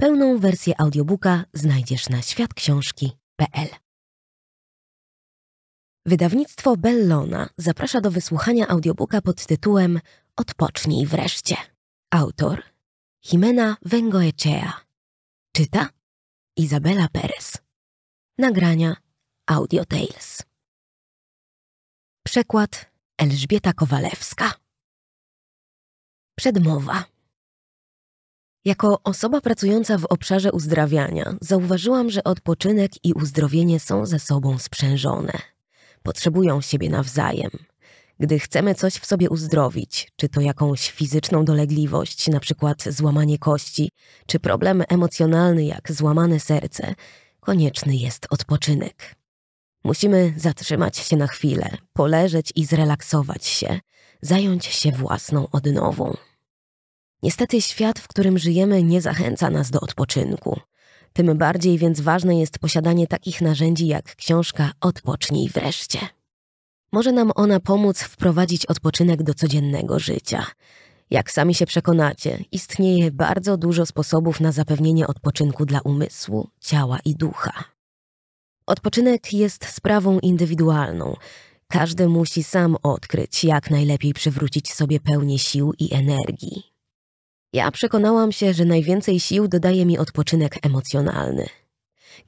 Pełną wersję audiobooka znajdziesz na światksiążki.pl. Wydawnictwo Bellona zaprasza do wysłuchania audiobooka pod tytułem Odpocznij wreszcie. Autor Jimena Węgoechea. Czyta Izabela Perez. Nagrania Audio Tales. Przekład Elżbieta Kowalewska. Przedmowa. Jako osoba pracująca w obszarze uzdrawiania, zauważyłam, że odpoczynek i uzdrowienie są ze sobą sprzężone. Potrzebują siebie nawzajem. Gdy chcemy coś w sobie uzdrowić, czy to jakąś fizyczną dolegliwość, na przykład złamanie kości, czy problem emocjonalny jak złamane serce, konieczny jest odpoczynek. Musimy zatrzymać się na chwilę, poleżeć i zrelaksować się, zająć się własną odnową. Niestety świat, w którym żyjemy, nie zachęca nas do odpoczynku. Tym bardziej więc ważne jest posiadanie takich narzędzi jak książka Odpocznij wreszcie. Może nam ona pomóc wprowadzić odpoczynek do codziennego życia. Jak sami się przekonacie, istnieje bardzo dużo sposobów na zapewnienie odpoczynku dla umysłu, ciała i ducha. Odpoczynek jest sprawą indywidualną. Każdy musi sam odkryć, jak najlepiej przywrócić sobie pełnię sił i energii. Ja przekonałam się, że najwięcej sił dodaje mi odpoczynek emocjonalny.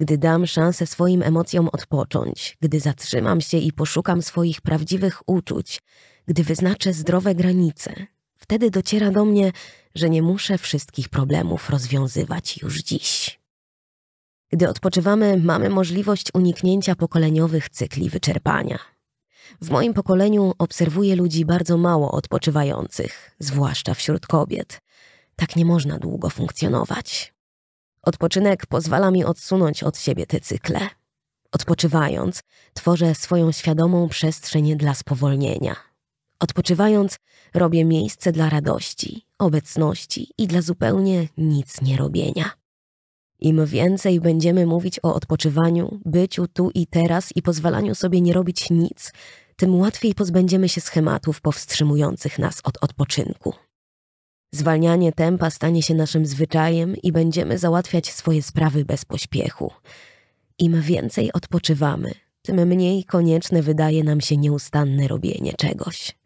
Gdy dam szansę swoim emocjom odpocząć, gdy zatrzymam się i poszukam swoich prawdziwych uczuć, gdy wyznaczę zdrowe granice, wtedy dociera do mnie, że nie muszę wszystkich problemów rozwiązywać już dziś. Gdy odpoczywamy, mamy możliwość uniknięcia pokoleniowych cykli wyczerpania. W moim pokoleniu obserwuję ludzi bardzo mało odpoczywających, zwłaszcza wśród kobiet. Tak nie można długo funkcjonować. Odpoczynek pozwala mi odsunąć od siebie te cykle. Odpoczywając, tworzę swoją świadomą przestrzeń dla spowolnienia. Odpoczywając, robię miejsce dla radości, obecności i dla zupełnie nic nie robienia. Im więcej będziemy mówić o odpoczywaniu, byciu tu i teraz i pozwalaniu sobie nie robić nic, tym łatwiej pozbędziemy się schematów powstrzymujących nas od odpoczynku. Zwalnianie tempa stanie się naszym zwyczajem i będziemy załatwiać swoje sprawy bez pośpiechu. Im więcej odpoczywamy, tym mniej konieczne wydaje nam się nieustanne robienie czegoś.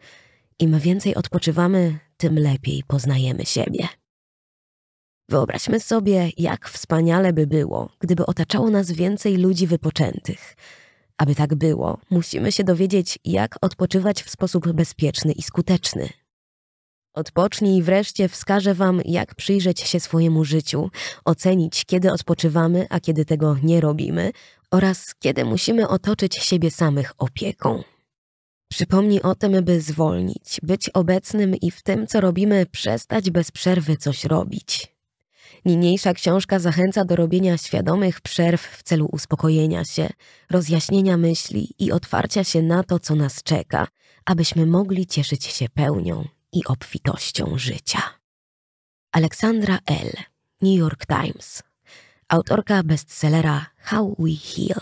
Im więcej odpoczywamy, tym lepiej poznajemy siebie. Wyobraźmy sobie, jak wspaniale by było, gdyby otaczało nas więcej ludzi wypoczętych. Aby tak było, musimy się dowiedzieć, jak odpoczywać w sposób bezpieczny i skuteczny, Odpocznij i wreszcie wskażę Wam, jak przyjrzeć się swojemu życiu, ocenić, kiedy odpoczywamy, a kiedy tego nie robimy, oraz kiedy musimy otoczyć siebie samych opieką. Przypomnij o tym, by zwolnić, być obecnym i w tym, co robimy, przestać bez przerwy coś robić. Niniejsza książka zachęca do robienia świadomych przerw w celu uspokojenia się, rozjaśnienia myśli i otwarcia się na to, co nas czeka, abyśmy mogli cieszyć się pełnią i obfitością życia. Aleksandra L., New York Times, autorka bestsellera How We Heal.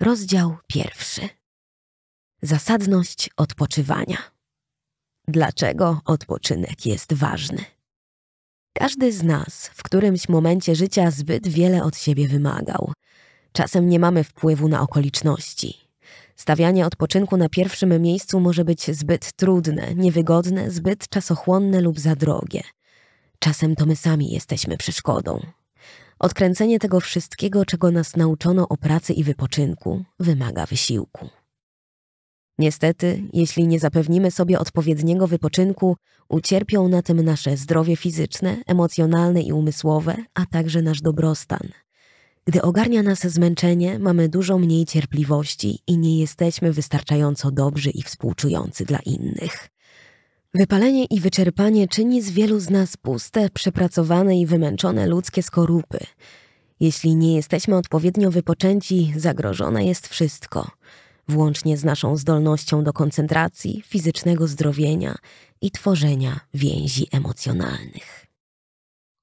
Rozdział pierwszy. Zasadność odpoczywania. Dlaczego odpoczynek jest ważny? Każdy z nas w którymś momencie życia zbyt wiele od siebie wymagał. Czasem nie mamy wpływu na okoliczności, Stawianie odpoczynku na pierwszym miejscu może być zbyt trudne, niewygodne, zbyt czasochłonne lub za drogie. Czasem to my sami jesteśmy przeszkodą. Odkręcenie tego wszystkiego, czego nas nauczono o pracy i wypoczynku, wymaga wysiłku. Niestety, jeśli nie zapewnimy sobie odpowiedniego wypoczynku, ucierpią na tym nasze zdrowie fizyczne, emocjonalne i umysłowe, a także nasz dobrostan. Gdy ogarnia nas zmęczenie, mamy dużo mniej cierpliwości i nie jesteśmy wystarczająco dobrzy i współczujący dla innych. Wypalenie i wyczerpanie czyni z wielu z nas puste, przepracowane i wymęczone ludzkie skorupy. Jeśli nie jesteśmy odpowiednio wypoczęci, zagrożone jest wszystko, włącznie z naszą zdolnością do koncentracji, fizycznego zdrowienia i tworzenia więzi emocjonalnych.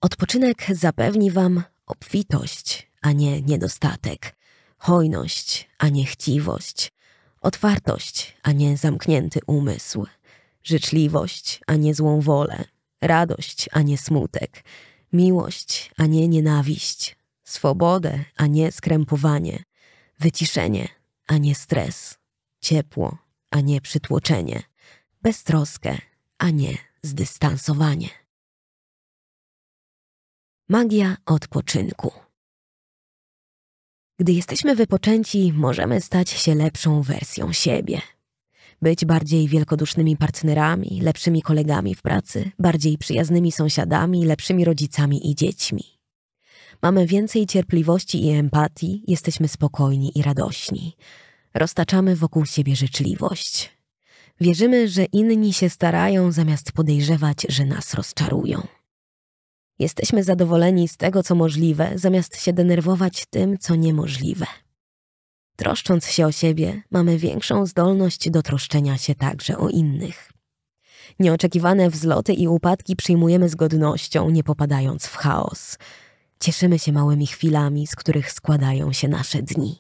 Odpoczynek zapewni Wam obfitość, a nie niedostatek, hojność, a nie chciwość, otwartość, a nie zamknięty umysł, życzliwość, a nie złą wolę, radość, a nie smutek, miłość, a nie nienawiść, swobodę, a nie skrępowanie, wyciszenie, a nie stres, ciepło, a nie przytłoczenie, beztroskę, a nie zdystansowanie. Magia odpoczynku. Gdy jesteśmy wypoczęci, możemy stać się lepszą wersją siebie. Być bardziej wielkodusznymi partnerami, lepszymi kolegami w pracy, bardziej przyjaznymi sąsiadami, lepszymi rodzicami i dziećmi. Mamy więcej cierpliwości i empatii, jesteśmy spokojni i radośni. Roztaczamy wokół siebie życzliwość. Wierzymy, że inni się starają, zamiast podejrzewać, że nas rozczarują. Jesteśmy zadowoleni z tego, co możliwe, zamiast się denerwować tym, co niemożliwe. Troszcząc się o siebie, mamy większą zdolność do troszczenia się także o innych. Nieoczekiwane wzloty i upadki przyjmujemy z godnością, nie popadając w chaos. Cieszymy się małymi chwilami, z których składają się nasze dni.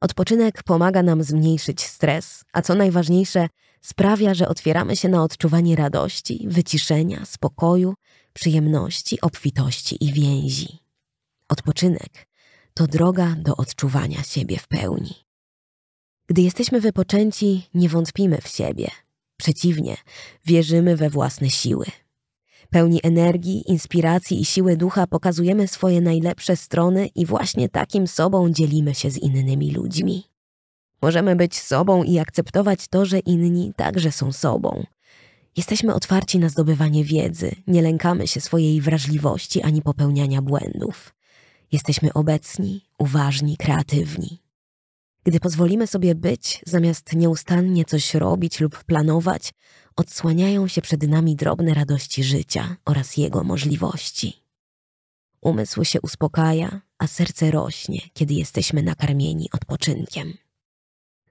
Odpoczynek pomaga nam zmniejszyć stres, a co najważniejsze, sprawia, że otwieramy się na odczuwanie radości, wyciszenia, spokoju przyjemności, obfitości i więzi. Odpoczynek to droga do odczuwania siebie w pełni. Gdy jesteśmy wypoczęci, nie wątpimy w siebie. Przeciwnie, wierzymy we własne siły. Pełni energii, inspiracji i siły ducha pokazujemy swoje najlepsze strony i właśnie takim sobą dzielimy się z innymi ludźmi. Możemy być sobą i akceptować to, że inni także są sobą, Jesteśmy otwarci na zdobywanie wiedzy, nie lękamy się swojej wrażliwości ani popełniania błędów. Jesteśmy obecni, uważni, kreatywni. Gdy pozwolimy sobie być, zamiast nieustannie coś robić lub planować, odsłaniają się przed nami drobne radości życia oraz jego możliwości. Umysł się uspokaja, a serce rośnie, kiedy jesteśmy nakarmieni odpoczynkiem.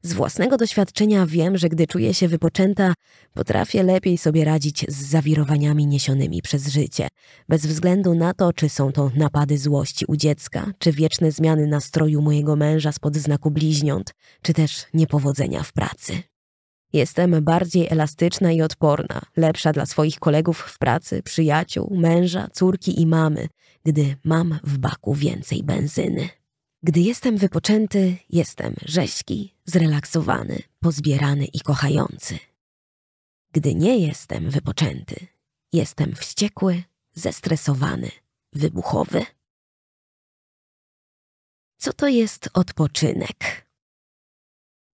Z własnego doświadczenia wiem, że gdy czuję się wypoczęta, potrafię lepiej sobie radzić z zawirowaniami niesionymi przez życie, bez względu na to, czy są to napady złości u dziecka, czy wieczne zmiany nastroju mojego męża spod znaku bliźniąt, czy też niepowodzenia w pracy. Jestem bardziej elastyczna i odporna, lepsza dla swoich kolegów w pracy, przyjaciół, męża, córki i mamy, gdy mam w baku więcej benzyny. Gdy jestem wypoczęty, jestem rześki, zrelaksowany, pozbierany i kochający. Gdy nie jestem wypoczęty, jestem wściekły, zestresowany, wybuchowy. Co to jest odpoczynek?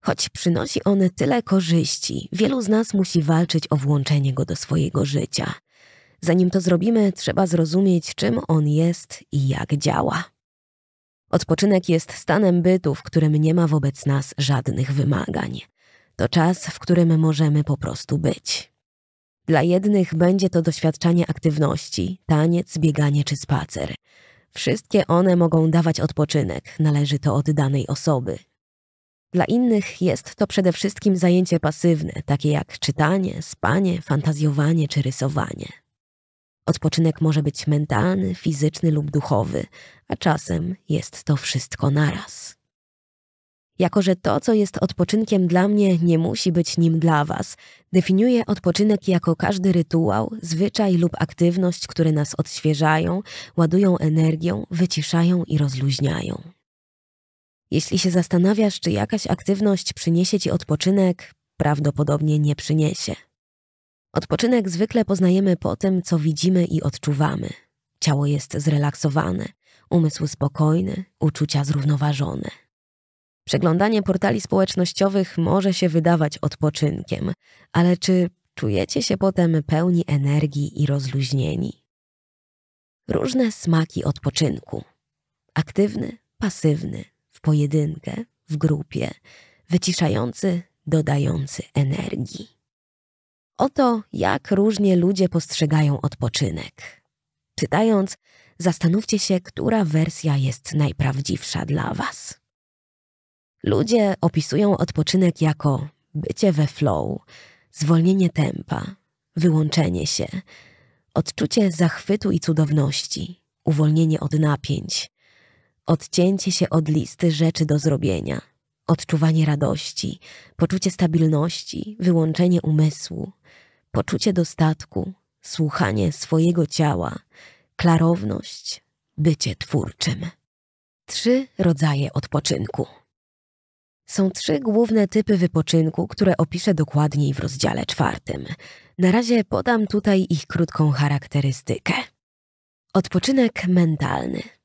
Choć przynosi on tyle korzyści, wielu z nas musi walczyć o włączenie go do swojego życia. Zanim to zrobimy, trzeba zrozumieć, czym on jest i jak działa. Odpoczynek jest stanem bytu, w którym nie ma wobec nas żadnych wymagań. To czas, w którym możemy po prostu być. Dla jednych będzie to doświadczanie aktywności, taniec, bieganie czy spacer. Wszystkie one mogą dawać odpoczynek, należy to od danej osoby. Dla innych jest to przede wszystkim zajęcie pasywne, takie jak czytanie, spanie, fantazjowanie czy rysowanie. Odpoczynek może być mentalny, fizyczny lub duchowy, a czasem jest to wszystko naraz. Jako, że to, co jest odpoczynkiem dla mnie, nie musi być nim dla Was, definiuję odpoczynek jako każdy rytuał, zwyczaj lub aktywność, które nas odświeżają, ładują energią, wyciszają i rozluźniają. Jeśli się zastanawiasz, czy jakaś aktywność przyniesie Ci odpoczynek, prawdopodobnie nie przyniesie. Odpoczynek zwykle poznajemy po tym, co widzimy i odczuwamy. Ciało jest zrelaksowane, umysł spokojny, uczucia zrównoważone. Przeglądanie portali społecznościowych może się wydawać odpoczynkiem, ale czy czujecie się potem pełni energii i rozluźnieni? Różne smaki odpoczynku. Aktywny, pasywny, w pojedynkę, w grupie, wyciszający, dodający energii. Oto jak różnie ludzie postrzegają odpoczynek. Czytając, zastanówcie się, która wersja jest najprawdziwsza dla Was. Ludzie opisują odpoczynek jako bycie we flow, zwolnienie tempa, wyłączenie się, odczucie zachwytu i cudowności, uwolnienie od napięć, odcięcie się od listy rzeczy do zrobienia – odczuwanie radości, poczucie stabilności, wyłączenie umysłu, poczucie dostatku, słuchanie swojego ciała, klarowność, bycie twórczym. Trzy rodzaje odpoczynku. Są trzy główne typy wypoczynku, które opiszę dokładniej w rozdziale czwartym. Na razie podam tutaj ich krótką charakterystykę. Odpoczynek mentalny –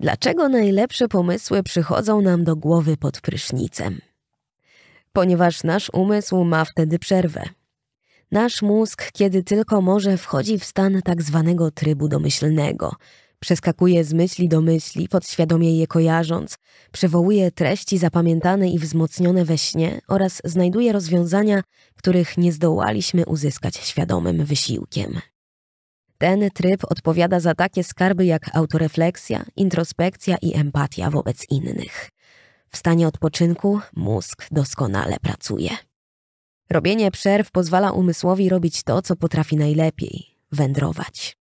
Dlaczego najlepsze pomysły przychodzą nam do głowy pod prysznicem? Ponieważ nasz umysł ma wtedy przerwę. Nasz mózg, kiedy tylko może, wchodzi w stan tak zwanego trybu domyślnego. Przeskakuje z myśli do myśli, podświadomie je kojarząc, przywołuje treści zapamiętane i wzmocnione we śnie oraz znajduje rozwiązania, których nie zdołaliśmy uzyskać świadomym wysiłkiem. Ten tryb odpowiada za takie skarby jak autorefleksja, introspekcja i empatia wobec innych. W stanie odpoczynku mózg doskonale pracuje. Robienie przerw pozwala umysłowi robić to, co potrafi najlepiej wędrować.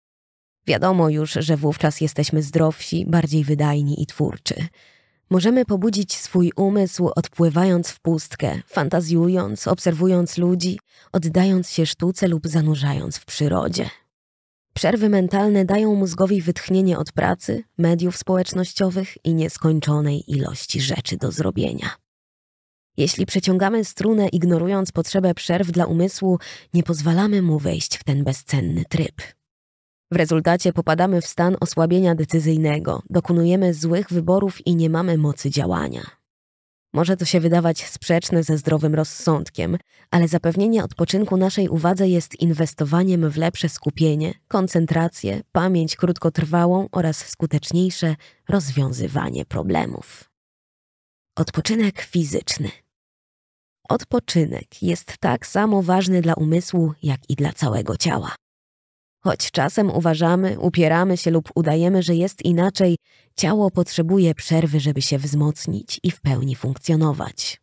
Wiadomo już, że wówczas jesteśmy zdrowsi, bardziej wydajni i twórczy. Możemy pobudzić swój umysł, odpływając w pustkę, fantazjując, obserwując ludzi, oddając się sztuce lub zanurzając w przyrodzie. Przerwy mentalne dają mózgowi wytchnienie od pracy, mediów społecznościowych i nieskończonej ilości rzeczy do zrobienia. Jeśli przeciągamy strunę, ignorując potrzebę przerw dla umysłu, nie pozwalamy mu wejść w ten bezcenny tryb. W rezultacie popadamy w stan osłabienia decyzyjnego, dokonujemy złych wyborów i nie mamy mocy działania. Może to się wydawać sprzeczne ze zdrowym rozsądkiem, ale zapewnienie odpoczynku naszej uwadze jest inwestowaniem w lepsze skupienie, koncentrację, pamięć krótkotrwałą oraz skuteczniejsze rozwiązywanie problemów. Odpoczynek fizyczny. Odpoczynek jest tak samo ważny dla umysłu, jak i dla całego ciała. Choć czasem uważamy, upieramy się lub udajemy, że jest inaczej, Ciało potrzebuje przerwy, żeby się wzmocnić i w pełni funkcjonować.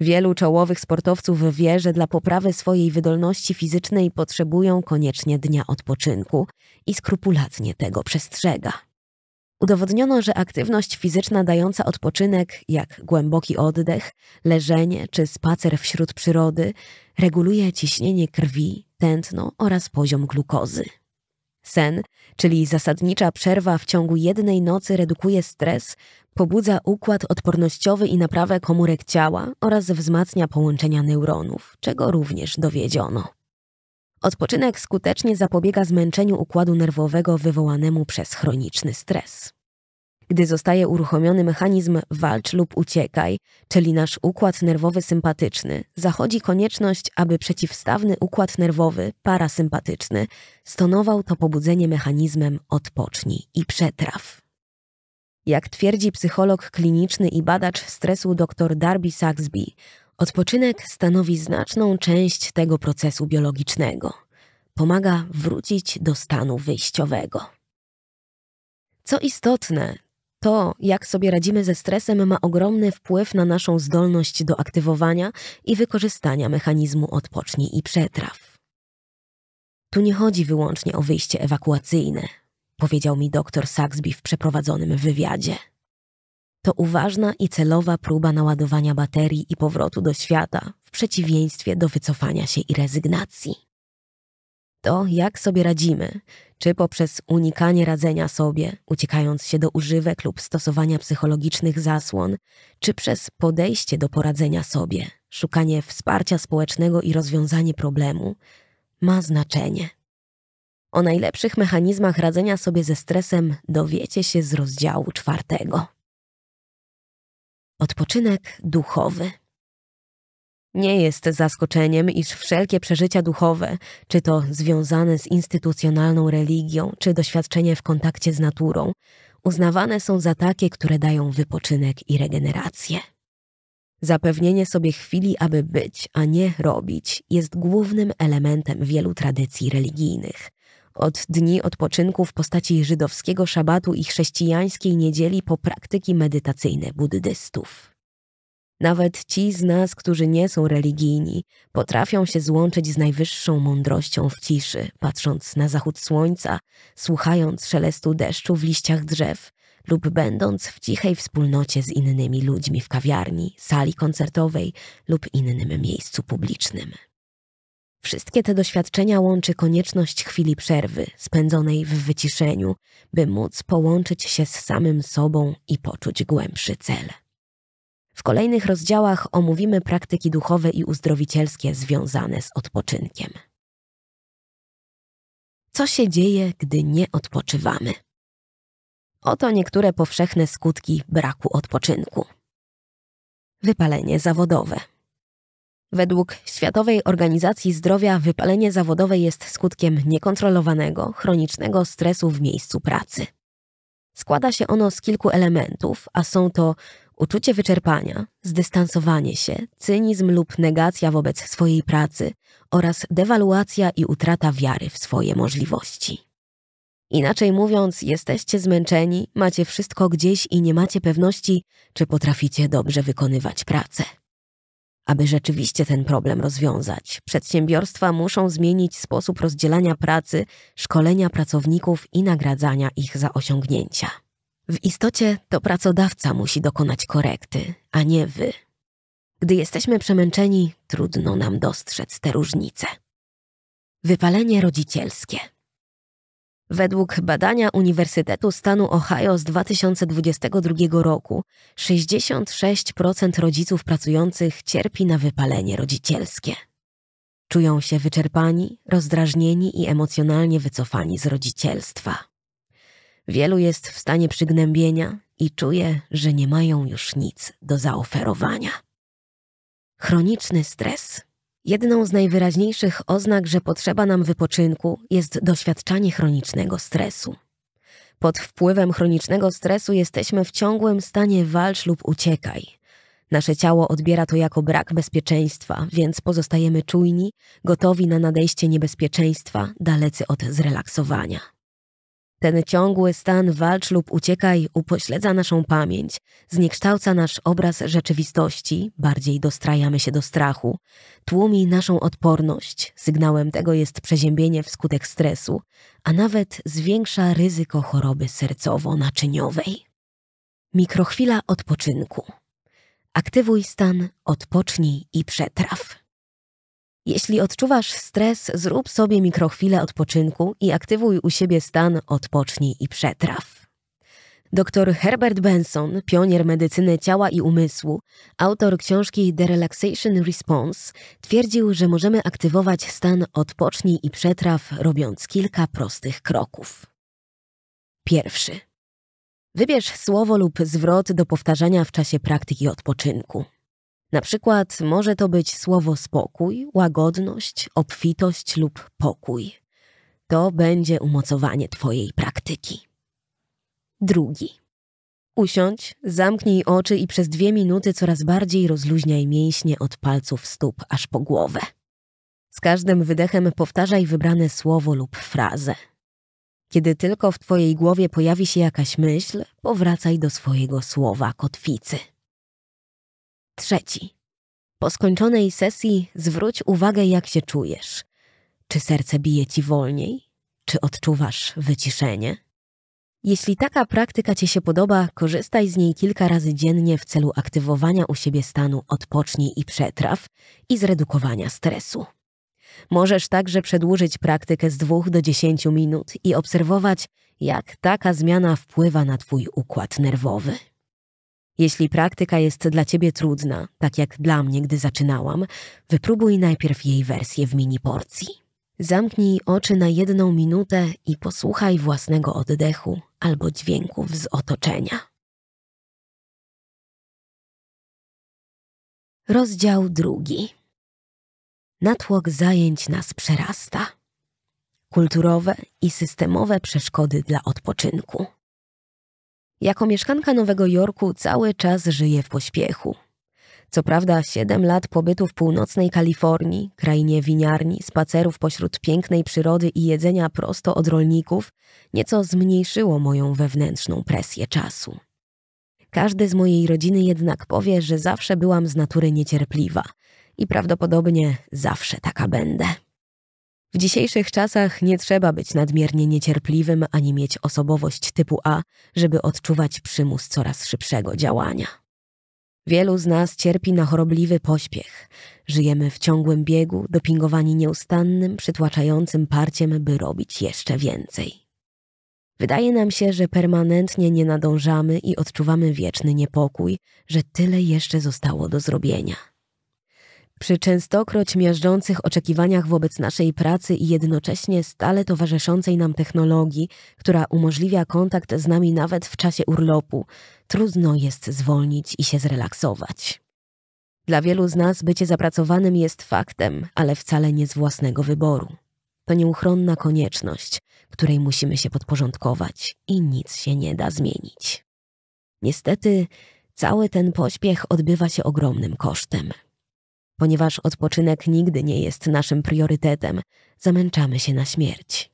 Wielu czołowych sportowców wie, że dla poprawy swojej wydolności fizycznej potrzebują koniecznie dnia odpoczynku i skrupulatnie tego przestrzega. Udowodniono, że aktywność fizyczna dająca odpoczynek, jak głęboki oddech, leżenie czy spacer wśród przyrody, reguluje ciśnienie krwi, tętno oraz poziom glukozy. Sen, czyli zasadnicza przerwa w ciągu jednej nocy redukuje stres, pobudza układ odpornościowy i naprawę komórek ciała oraz wzmacnia połączenia neuronów, czego również dowiedziono. Odpoczynek skutecznie zapobiega zmęczeniu układu nerwowego wywołanemu przez chroniczny stres gdy zostaje uruchomiony mechanizm walcz lub uciekaj, czyli nasz układ nerwowy sympatyczny, zachodzi konieczność, aby przeciwstawny układ nerwowy parasympatyczny stonował to pobudzenie mechanizmem odpocznij i przetraw. Jak twierdzi psycholog kliniczny i badacz stresu dr Darby Saxby, odpoczynek stanowi znaczną część tego procesu biologicznego. Pomaga wrócić do stanu wyjściowego. Co istotne, to, jak sobie radzimy ze stresem, ma ogromny wpływ na naszą zdolność do aktywowania i wykorzystania mechanizmu odpocznij i przetraw. Tu nie chodzi wyłącznie o wyjście ewakuacyjne, powiedział mi dr Saxby w przeprowadzonym wywiadzie. To uważna i celowa próba naładowania baterii i powrotu do świata, w przeciwieństwie do wycofania się i rezygnacji. To, jak sobie radzimy, czy poprzez unikanie radzenia sobie, uciekając się do używek lub stosowania psychologicznych zasłon, czy przez podejście do poradzenia sobie, szukanie wsparcia społecznego i rozwiązanie problemu, ma znaczenie. O najlepszych mechanizmach radzenia sobie ze stresem dowiecie się z rozdziału czwartego. Odpoczynek duchowy. Nie jest zaskoczeniem, iż wszelkie przeżycia duchowe, czy to związane z instytucjonalną religią, czy doświadczenie w kontakcie z naturą, uznawane są za takie, które dają wypoczynek i regenerację. Zapewnienie sobie chwili, aby być, a nie robić, jest głównym elementem wielu tradycji religijnych. Od dni odpoczynku w postaci żydowskiego szabatu i chrześcijańskiej niedzieli po praktyki medytacyjne buddystów. Nawet ci z nas, którzy nie są religijni, potrafią się złączyć z najwyższą mądrością w ciszy, patrząc na zachód słońca, słuchając szelestu deszczu w liściach drzew lub będąc w cichej wspólnocie z innymi ludźmi w kawiarni, sali koncertowej lub innym miejscu publicznym. Wszystkie te doświadczenia łączy konieczność chwili przerwy, spędzonej w wyciszeniu, by móc połączyć się z samym sobą i poczuć głębszy cel. W kolejnych rozdziałach omówimy praktyki duchowe i uzdrowicielskie związane z odpoczynkiem. Co się dzieje, gdy nie odpoczywamy? Oto niektóre powszechne skutki braku odpoczynku. Wypalenie zawodowe. Według Światowej Organizacji Zdrowia wypalenie zawodowe jest skutkiem niekontrolowanego, chronicznego stresu w miejscu pracy. Składa się ono z kilku elementów, a są to Uczucie wyczerpania, zdystansowanie się, cynizm lub negacja wobec swojej pracy oraz dewaluacja i utrata wiary w swoje możliwości. Inaczej mówiąc, jesteście zmęczeni, macie wszystko gdzieś i nie macie pewności, czy potraficie dobrze wykonywać pracę. Aby rzeczywiście ten problem rozwiązać, przedsiębiorstwa muszą zmienić sposób rozdzielania pracy, szkolenia pracowników i nagradzania ich za osiągnięcia. W istocie to pracodawca musi dokonać korekty, a nie wy. Gdy jesteśmy przemęczeni, trudno nam dostrzec te różnice. Wypalenie rodzicielskie. Według badania Uniwersytetu Stanu Ohio z 2022 roku 66% rodziców pracujących cierpi na wypalenie rodzicielskie. Czują się wyczerpani, rozdrażnieni i emocjonalnie wycofani z rodzicielstwa. Wielu jest w stanie przygnębienia i czuje, że nie mają już nic do zaoferowania. Chroniczny stres. Jedną z najwyraźniejszych oznak, że potrzeba nam wypoczynku, jest doświadczanie chronicznego stresu. Pod wpływem chronicznego stresu jesteśmy w ciągłym stanie walcz lub uciekaj. Nasze ciało odbiera to jako brak bezpieczeństwa, więc pozostajemy czujni, gotowi na nadejście niebezpieczeństwa, dalecy od zrelaksowania. Ten ciągły stan walcz lub uciekaj upośledza naszą pamięć, zniekształca nasz obraz rzeczywistości, bardziej dostrajamy się do strachu, tłumi naszą odporność, sygnałem tego jest przeziębienie wskutek stresu, a nawet zwiększa ryzyko choroby sercowo-naczyniowej. Mikrochwila odpoczynku. Aktywuj stan, odpocznij i przetraw. Jeśli odczuwasz stres, zrób sobie mikrochwilę odpoczynku i aktywuj u siebie stan odpocznij i przetraw. Dr Herbert Benson, pionier medycyny ciała i umysłu, autor książki The Relaxation Response, twierdził, że możemy aktywować stan odpocznij i przetraw robiąc kilka prostych kroków. Pierwszy. Wybierz słowo lub zwrot do powtarzania w czasie praktyki odpoczynku. Na przykład może to być słowo spokój, łagodność, obfitość lub pokój. To będzie umocowanie Twojej praktyki. Drugi. Usiądź, zamknij oczy i przez dwie minuty coraz bardziej rozluźniaj mięśnie od palców stóp aż po głowę. Z każdym wydechem powtarzaj wybrane słowo lub frazę. Kiedy tylko w Twojej głowie pojawi się jakaś myśl, powracaj do swojego słowa kotwicy. Trzeci. Po skończonej sesji zwróć uwagę, jak się czujesz. Czy serce bije ci wolniej? Czy odczuwasz wyciszenie? Jeśli taka praktyka Ci się podoba, korzystaj z niej kilka razy dziennie w celu aktywowania u siebie stanu odpocznij i przetraw i zredukowania stresu. Możesz także przedłużyć praktykę z dwóch do dziesięciu minut i obserwować, jak taka zmiana wpływa na Twój układ nerwowy. Jeśli praktyka jest dla ciebie trudna, tak jak dla mnie, gdy zaczynałam, wypróbuj najpierw jej wersję w mini porcji. Zamknij oczy na jedną minutę i posłuchaj własnego oddechu albo dźwięków z otoczenia. Rozdział drugi. Natłok zajęć nas przerasta. Kulturowe i systemowe przeszkody dla odpoczynku. Jako mieszkanka Nowego Jorku cały czas żyję w pośpiechu. Co prawda, 7 lat pobytu w północnej Kalifornii, krainie winiarni, spacerów pośród pięknej przyrody i jedzenia prosto od rolników, nieco zmniejszyło moją wewnętrzną presję czasu. Każdy z mojej rodziny jednak powie, że zawsze byłam z natury niecierpliwa i prawdopodobnie zawsze taka będę. W dzisiejszych czasach nie trzeba być nadmiernie niecierpliwym ani mieć osobowość typu A, żeby odczuwać przymus coraz szybszego działania. Wielu z nas cierpi na chorobliwy pośpiech. Żyjemy w ciągłym biegu, dopingowani nieustannym, przytłaczającym parciem, by robić jeszcze więcej. Wydaje nam się, że permanentnie nie nadążamy i odczuwamy wieczny niepokój, że tyle jeszcze zostało do zrobienia. Przy częstokroć miażdżących oczekiwaniach wobec naszej pracy i jednocześnie stale towarzyszącej nam technologii, która umożliwia kontakt z nami nawet w czasie urlopu, trudno jest zwolnić i się zrelaksować. Dla wielu z nas bycie zapracowanym jest faktem, ale wcale nie z własnego wyboru. To nieuchronna konieczność, której musimy się podporządkować i nic się nie da zmienić. Niestety, cały ten pośpiech odbywa się ogromnym kosztem. Ponieważ odpoczynek nigdy nie jest naszym priorytetem, zamęczamy się na śmierć.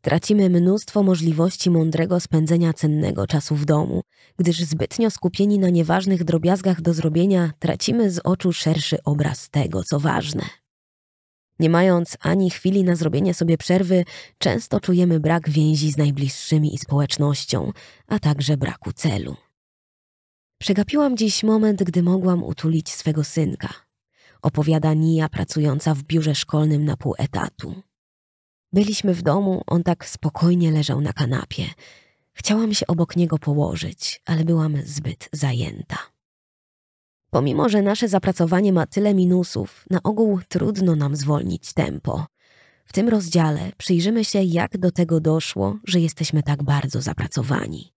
Tracimy mnóstwo możliwości mądrego spędzenia cennego czasu w domu, gdyż zbytnio skupieni na nieważnych drobiazgach do zrobienia, tracimy z oczu szerszy obraz tego, co ważne. Nie mając ani chwili na zrobienie sobie przerwy, często czujemy brak więzi z najbliższymi i społecznością, a także braku celu. Przegapiłam dziś moment, gdy mogłam utulić swego synka opowiada Nia pracująca w biurze szkolnym na pół etatu. Byliśmy w domu, on tak spokojnie leżał na kanapie. Chciałam się obok niego położyć, ale byłam zbyt zajęta. Pomimo, że nasze zapracowanie ma tyle minusów, na ogół trudno nam zwolnić tempo. W tym rozdziale przyjrzymy się, jak do tego doszło, że jesteśmy tak bardzo zapracowani.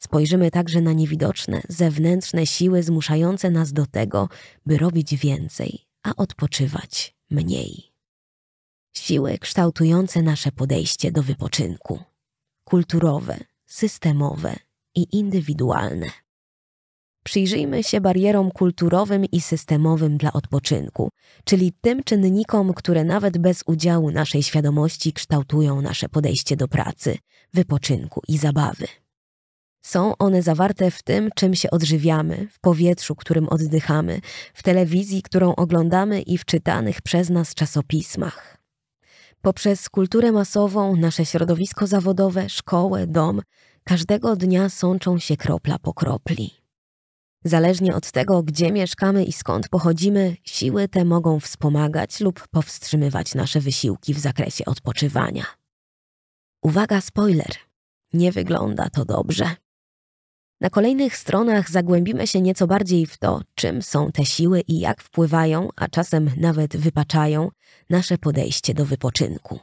Spojrzymy także na niewidoczne, zewnętrzne siły zmuszające nas do tego, by robić więcej, a odpoczywać mniej. Siły kształtujące nasze podejście do wypoczynku kulturowe, systemowe i indywidualne. Przyjrzyjmy się barierom kulturowym i systemowym dla odpoczynku, czyli tym czynnikom, które nawet bez udziału naszej świadomości kształtują nasze podejście do pracy, wypoczynku i zabawy. Są one zawarte w tym, czym się odżywiamy, w powietrzu, którym oddychamy, w telewizji, którą oglądamy i w czytanych przez nas czasopismach. Poprzez kulturę masową, nasze środowisko zawodowe, szkołę, dom, każdego dnia sączą się kropla po kropli. Zależnie od tego, gdzie mieszkamy i skąd pochodzimy, siły te mogą wspomagać lub powstrzymywać nasze wysiłki w zakresie odpoczywania. Uwaga, spoiler! Nie wygląda to dobrze. Na kolejnych stronach zagłębimy się nieco bardziej w to, czym są te siły i jak wpływają, a czasem nawet wypaczają, nasze podejście do wypoczynku.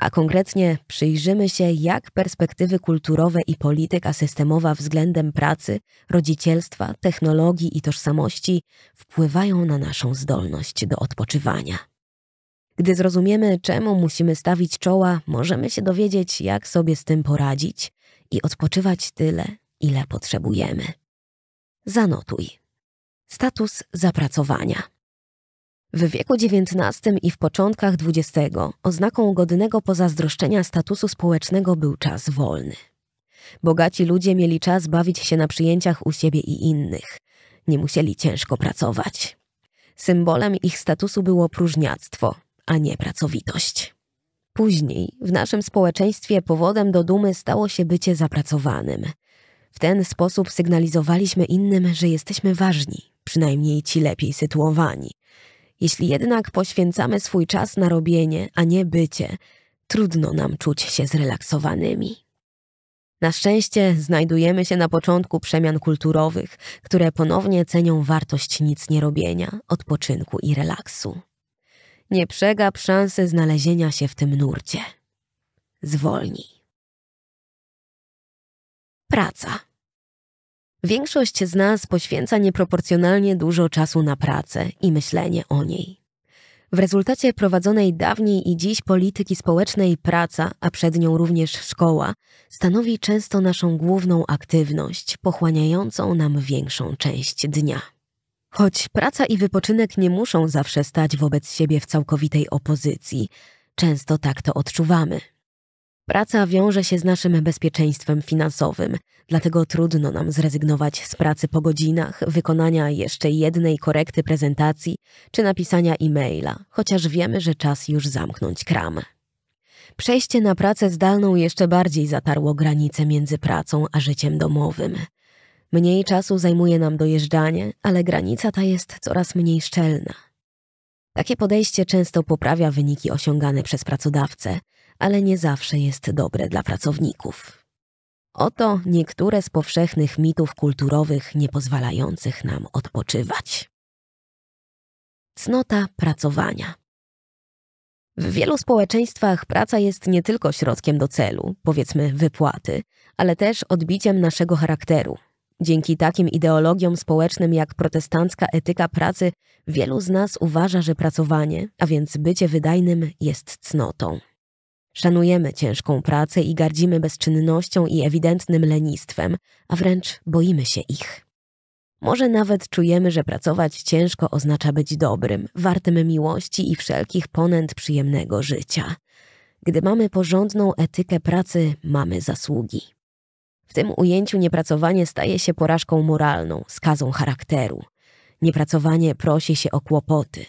A konkretnie przyjrzymy się, jak perspektywy kulturowe i polityka systemowa względem pracy, rodzicielstwa, technologii i tożsamości wpływają na naszą zdolność do odpoczywania. Gdy zrozumiemy, czemu musimy stawić czoła, możemy się dowiedzieć, jak sobie z tym poradzić i odpoczywać tyle, ile potrzebujemy. Zanotuj. Status zapracowania. W wieku XIX i w początkach XX oznaką godnego pozazdroszczenia statusu społecznego był czas wolny. Bogaci ludzie mieli czas bawić się na przyjęciach u siebie i innych. Nie musieli ciężko pracować. Symbolem ich statusu było próżniactwo, a nie pracowitość. Później w naszym społeczeństwie powodem do dumy stało się bycie zapracowanym – w ten sposób sygnalizowaliśmy innym, że jesteśmy ważni, przynajmniej ci lepiej sytuowani. Jeśli jednak poświęcamy swój czas na robienie, a nie bycie, trudno nam czuć się zrelaksowanymi. Na szczęście znajdujemy się na początku przemian kulturowych, które ponownie cenią wartość nic nie robienia, odpoczynku i relaksu. Nie przegap szansy znalezienia się w tym nurcie. Zwolnij. Praca. Większość z nas poświęca nieproporcjonalnie dużo czasu na pracę i myślenie o niej. W rezultacie prowadzonej dawniej i dziś polityki społecznej praca, a przed nią również szkoła, stanowi często naszą główną aktywność, pochłaniającą nam większą część dnia. Choć praca i wypoczynek nie muszą zawsze stać wobec siebie w całkowitej opozycji, często tak to odczuwamy. Praca wiąże się z naszym bezpieczeństwem finansowym, dlatego trudno nam zrezygnować z pracy po godzinach, wykonania jeszcze jednej korekty prezentacji czy napisania e-maila, chociaż wiemy, że czas już zamknąć kram. Przejście na pracę zdalną jeszcze bardziej zatarło granice między pracą a życiem domowym. Mniej czasu zajmuje nam dojeżdżanie, ale granica ta jest coraz mniej szczelna. Takie podejście często poprawia wyniki osiągane przez pracodawcę, ale nie zawsze jest dobre dla pracowników. Oto niektóre z powszechnych mitów kulturowych nie pozwalających nam odpoczywać. Cnota pracowania. W wielu społeczeństwach praca jest nie tylko środkiem do celu, powiedzmy wypłaty, ale też odbiciem naszego charakteru. Dzięki takim ideologiom społecznym jak protestancka etyka pracy, wielu z nas uważa, że pracowanie, a więc bycie wydajnym, jest cnotą. Szanujemy ciężką pracę i gardzimy bezczynnością i ewidentnym lenistwem, a wręcz boimy się ich. Może nawet czujemy, że pracować ciężko oznacza być dobrym, wartym miłości i wszelkich ponęt przyjemnego życia. Gdy mamy porządną etykę pracy, mamy zasługi. W tym ujęciu niepracowanie staje się porażką moralną, skazą charakteru. Niepracowanie prosi się o kłopoty,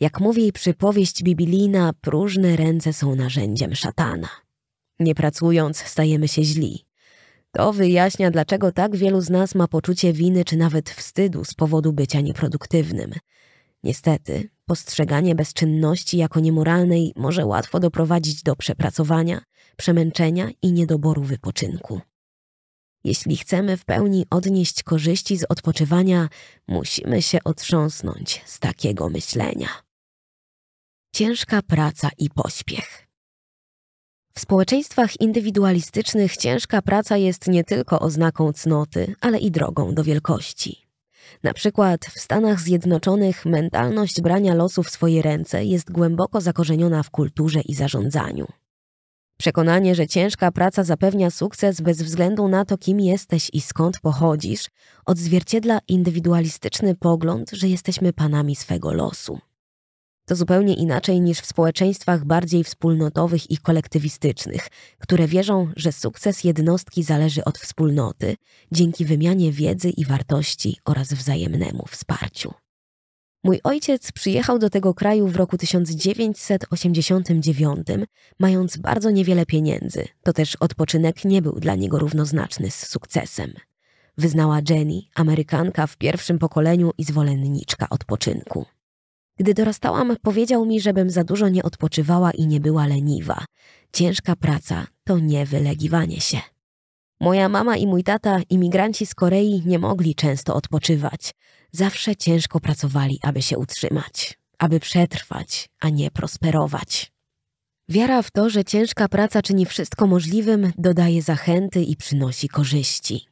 jak mówi przypowieść biblijna, próżne ręce są narzędziem szatana. Nie pracując, stajemy się źli. To wyjaśnia, dlaczego tak wielu z nas ma poczucie winy czy nawet wstydu z powodu bycia nieproduktywnym. Niestety, postrzeganie bezczynności jako niemoralnej może łatwo doprowadzić do przepracowania, przemęczenia i niedoboru wypoczynku. Jeśli chcemy w pełni odnieść korzyści z odpoczywania, musimy się otrząsnąć z takiego myślenia ciężka praca i pośpiech. W społeczeństwach indywidualistycznych ciężka praca jest nie tylko oznaką cnoty, ale i drogą do wielkości. Na przykład w Stanach Zjednoczonych mentalność brania losu w swoje ręce jest głęboko zakorzeniona w kulturze i zarządzaniu. Przekonanie, że ciężka praca zapewnia sukces bez względu na to, kim jesteś i skąd pochodzisz, odzwierciedla indywidualistyczny pogląd, że jesteśmy panami swego losu. To zupełnie inaczej niż w społeczeństwach bardziej wspólnotowych i kolektywistycznych, które wierzą, że sukces jednostki zależy od wspólnoty, dzięki wymianie wiedzy i wartości oraz wzajemnemu wsparciu. Mój ojciec przyjechał do tego kraju w roku 1989, mając bardzo niewiele pieniędzy, to też odpoczynek nie był dla niego równoznaczny z sukcesem. Wyznała Jenny, Amerykanka w pierwszym pokoleniu i zwolenniczka odpoczynku. Gdy dorastałam, powiedział mi, żebym za dużo nie odpoczywała i nie była leniwa. Ciężka praca to nie wylegiwanie się. Moja mama i mój tata, imigranci z Korei, nie mogli często odpoczywać. Zawsze ciężko pracowali, aby się utrzymać, aby przetrwać, a nie prosperować. Wiara w to, że ciężka praca czyni wszystko możliwym, dodaje zachęty i przynosi korzyści.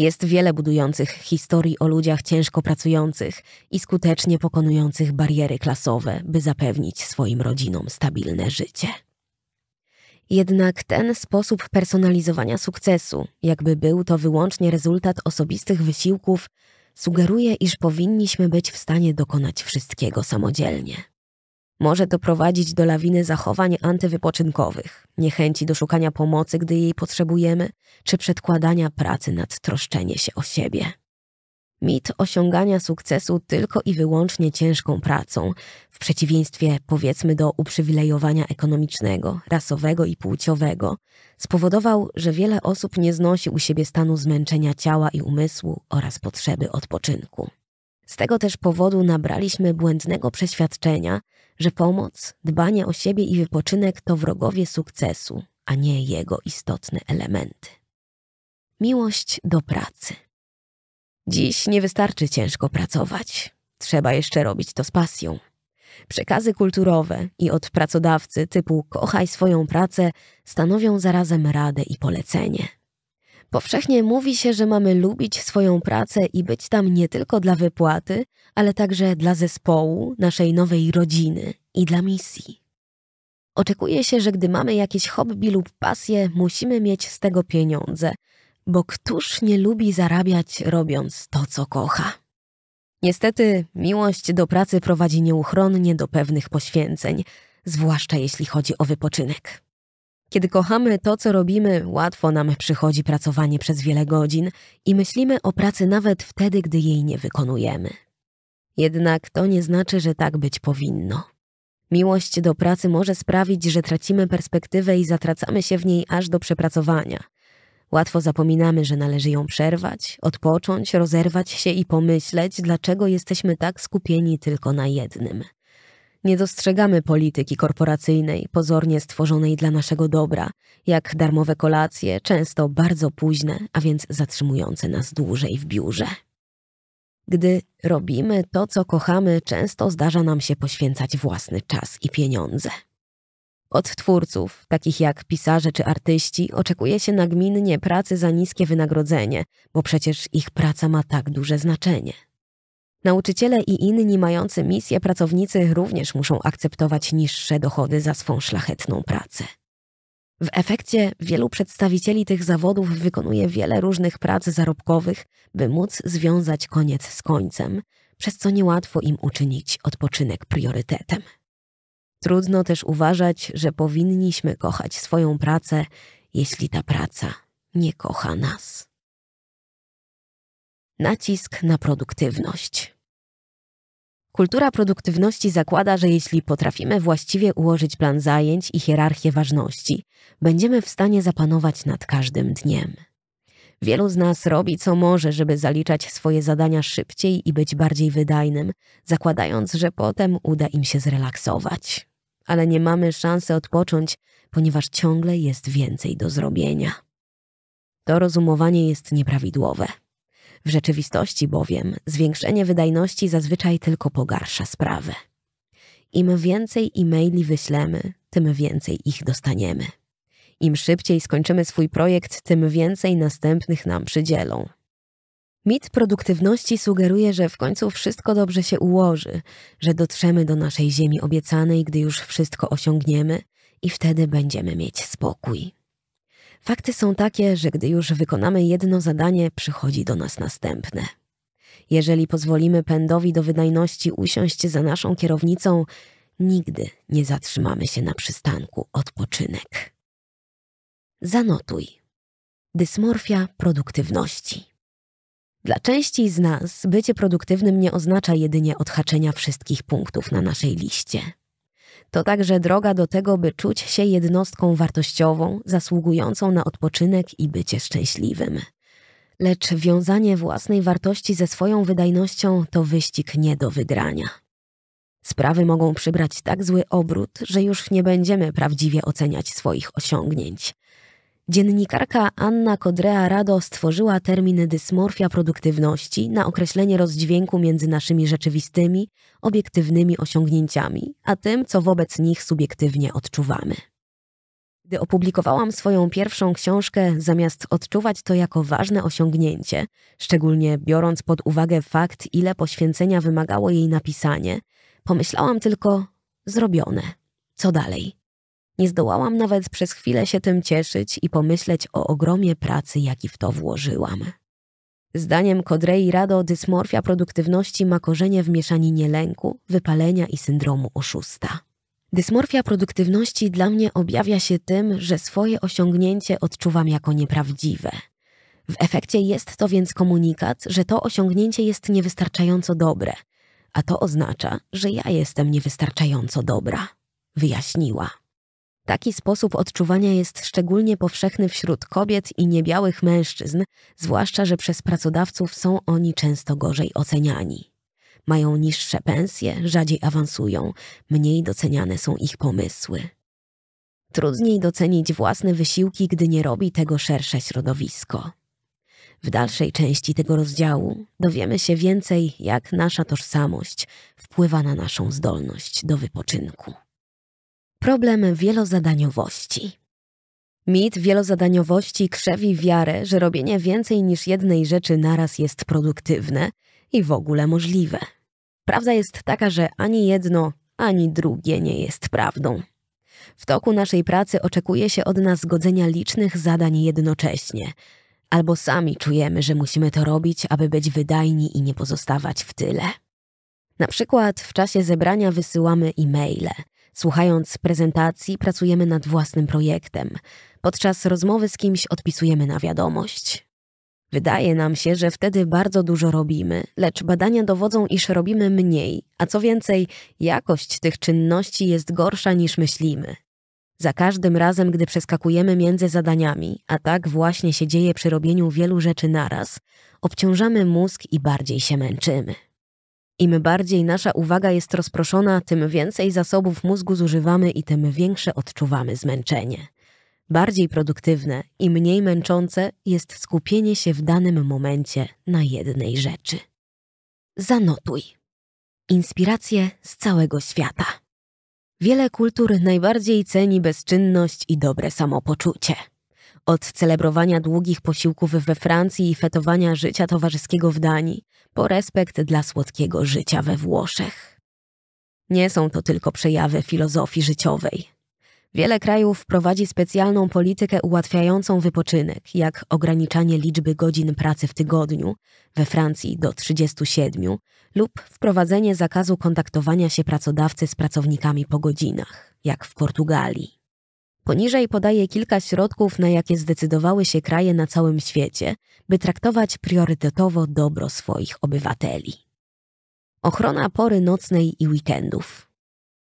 Jest wiele budujących historii o ludziach ciężko pracujących i skutecznie pokonujących bariery klasowe, by zapewnić swoim rodzinom stabilne życie. Jednak ten sposób personalizowania sukcesu, jakby był to wyłącznie rezultat osobistych wysiłków, sugeruje, iż powinniśmy być w stanie dokonać wszystkiego samodzielnie może doprowadzić do lawiny zachowań antywypoczynkowych, niechęci do szukania pomocy, gdy jej potrzebujemy, czy przedkładania pracy nad troszczenie się o siebie. Mit osiągania sukcesu tylko i wyłącznie ciężką pracą, w przeciwieństwie powiedzmy do uprzywilejowania ekonomicznego, rasowego i płciowego, spowodował, że wiele osób nie znosi u siebie stanu zmęczenia ciała i umysłu oraz potrzeby odpoczynku. Z tego też powodu nabraliśmy błędnego przeświadczenia, że pomoc, dbanie o siebie i wypoczynek to wrogowie sukcesu, a nie jego istotne elementy. Miłość do pracy. Dziś nie wystarczy ciężko pracować. Trzeba jeszcze robić to z pasją. Przekazy kulturowe i od pracodawcy typu kochaj swoją pracę stanowią zarazem radę i polecenie. Powszechnie mówi się, że mamy lubić swoją pracę i być tam nie tylko dla wypłaty, ale także dla zespołu, naszej nowej rodziny i dla misji. Oczekuje się, że gdy mamy jakieś hobby lub pasję, musimy mieć z tego pieniądze, bo któż nie lubi zarabiać robiąc to, co kocha? Niestety, miłość do pracy prowadzi nieuchronnie do pewnych poświęceń, zwłaszcza jeśli chodzi o wypoczynek. Kiedy kochamy to, co robimy, łatwo nam przychodzi pracowanie przez wiele godzin i myślimy o pracy nawet wtedy, gdy jej nie wykonujemy. Jednak to nie znaczy, że tak być powinno. Miłość do pracy może sprawić, że tracimy perspektywę i zatracamy się w niej aż do przepracowania. Łatwo zapominamy, że należy ją przerwać, odpocząć, rozerwać się i pomyśleć, dlaczego jesteśmy tak skupieni tylko na jednym – nie dostrzegamy polityki korporacyjnej, pozornie stworzonej dla naszego dobra, jak darmowe kolacje, często bardzo późne, a więc zatrzymujące nas dłużej w biurze. Gdy robimy to, co kochamy, często zdarza nam się poświęcać własny czas i pieniądze. Od twórców, takich jak pisarze czy artyści, oczekuje się nagminnie pracy za niskie wynagrodzenie, bo przecież ich praca ma tak duże znaczenie. Nauczyciele i inni mający misję pracownicy również muszą akceptować niższe dochody za swą szlachetną pracę. W efekcie wielu przedstawicieli tych zawodów wykonuje wiele różnych prac zarobkowych, by móc związać koniec z końcem, przez co niełatwo im uczynić odpoczynek priorytetem. Trudno też uważać, że powinniśmy kochać swoją pracę, jeśli ta praca nie kocha nas. Nacisk na produktywność. Kultura produktywności zakłada, że jeśli potrafimy właściwie ułożyć plan zajęć i hierarchię ważności, będziemy w stanie zapanować nad każdym dniem. Wielu z nas robi co może, żeby zaliczać swoje zadania szybciej i być bardziej wydajnym, zakładając, że potem uda im się zrelaksować. Ale nie mamy szansy odpocząć, ponieważ ciągle jest więcej do zrobienia. To rozumowanie jest nieprawidłowe. W rzeczywistości bowiem zwiększenie wydajności zazwyczaj tylko pogarsza sprawę. Im więcej e-maili wyślemy, tym więcej ich dostaniemy. Im szybciej skończymy swój projekt, tym więcej następnych nam przydzielą. Mit produktywności sugeruje, że w końcu wszystko dobrze się ułoży, że dotrzemy do naszej ziemi obiecanej, gdy już wszystko osiągniemy i wtedy będziemy mieć spokój. Fakty są takie, że gdy już wykonamy jedno zadanie, przychodzi do nas następne. Jeżeli pozwolimy pędowi do wydajności usiąść za naszą kierownicą, nigdy nie zatrzymamy się na przystanku odpoczynek. Zanotuj. Dysmorfia produktywności. Dla części z nas bycie produktywnym nie oznacza jedynie odhaczenia wszystkich punktów na naszej liście. To także droga do tego, by czuć się jednostką wartościową, zasługującą na odpoczynek i bycie szczęśliwym. Lecz wiązanie własnej wartości ze swoją wydajnością to wyścig nie do wygrania. Sprawy mogą przybrać tak zły obrót, że już nie będziemy prawdziwie oceniać swoich osiągnięć. Dziennikarka Anna Kodrea-Rado stworzyła termin dysmorfia produktywności na określenie rozdźwięku między naszymi rzeczywistymi, obiektywnymi osiągnięciami, a tym, co wobec nich subiektywnie odczuwamy. Gdy opublikowałam swoją pierwszą książkę, zamiast odczuwać to jako ważne osiągnięcie, szczególnie biorąc pod uwagę fakt, ile poświęcenia wymagało jej napisanie, pomyślałam tylko zrobione. Co dalej? Nie zdołałam nawet przez chwilę się tym cieszyć i pomyśleć o ogromie pracy, jaki w to włożyłam. Zdaniem Kodrei Rado dysmorfia produktywności ma korzenie w mieszaninie lęku, wypalenia i syndromu oszusta. Dysmorfia produktywności dla mnie objawia się tym, że swoje osiągnięcie odczuwam jako nieprawdziwe. W efekcie jest to więc komunikat, że to osiągnięcie jest niewystarczająco dobre, a to oznacza, że ja jestem niewystarczająco dobra, wyjaśniła. Taki sposób odczuwania jest szczególnie powszechny wśród kobiet i niebiałych mężczyzn, zwłaszcza że przez pracodawców są oni często gorzej oceniani. Mają niższe pensje, rzadziej awansują, mniej doceniane są ich pomysły. Trudniej docenić własne wysiłki, gdy nie robi tego szersze środowisko. W dalszej części tego rozdziału dowiemy się więcej, jak nasza tożsamość wpływa na naszą zdolność do wypoczynku. Problem wielozadaniowości. Mit wielozadaniowości krzewi wiarę, że robienie więcej niż jednej rzeczy naraz jest produktywne i w ogóle możliwe. Prawda jest taka, że ani jedno, ani drugie nie jest prawdą. W toku naszej pracy oczekuje się od nas godzenia licznych zadań jednocześnie. Albo sami czujemy, że musimy to robić, aby być wydajni i nie pozostawać w tyle. Na przykład w czasie zebrania wysyłamy e-maile – Słuchając prezentacji, pracujemy nad własnym projektem. Podczas rozmowy z kimś odpisujemy na wiadomość. Wydaje nam się, że wtedy bardzo dużo robimy, lecz badania dowodzą, iż robimy mniej, a co więcej, jakość tych czynności jest gorsza niż myślimy. Za każdym razem, gdy przeskakujemy między zadaniami, a tak właśnie się dzieje przy robieniu wielu rzeczy naraz, obciążamy mózg i bardziej się męczymy. Im bardziej nasza uwaga jest rozproszona, tym więcej zasobów mózgu zużywamy i tym większe odczuwamy zmęczenie. Bardziej produktywne i mniej męczące jest skupienie się w danym momencie na jednej rzeczy. Zanotuj. Inspiracje z całego świata. Wiele kultur najbardziej ceni bezczynność i dobre samopoczucie. Od celebrowania długich posiłków we Francji i fetowania życia towarzyskiego w Danii, po respekt dla słodkiego życia we Włoszech. Nie są to tylko przejawy filozofii życiowej. Wiele krajów prowadzi specjalną politykę ułatwiającą wypoczynek, jak ograniczanie liczby godzin pracy w tygodniu, we Francji do 37, lub wprowadzenie zakazu kontaktowania się pracodawcy z pracownikami po godzinach, jak w Portugalii. Poniżej podaje kilka środków, na jakie zdecydowały się kraje na całym świecie, by traktować priorytetowo dobro swoich obywateli. Ochrona pory nocnej i weekendów.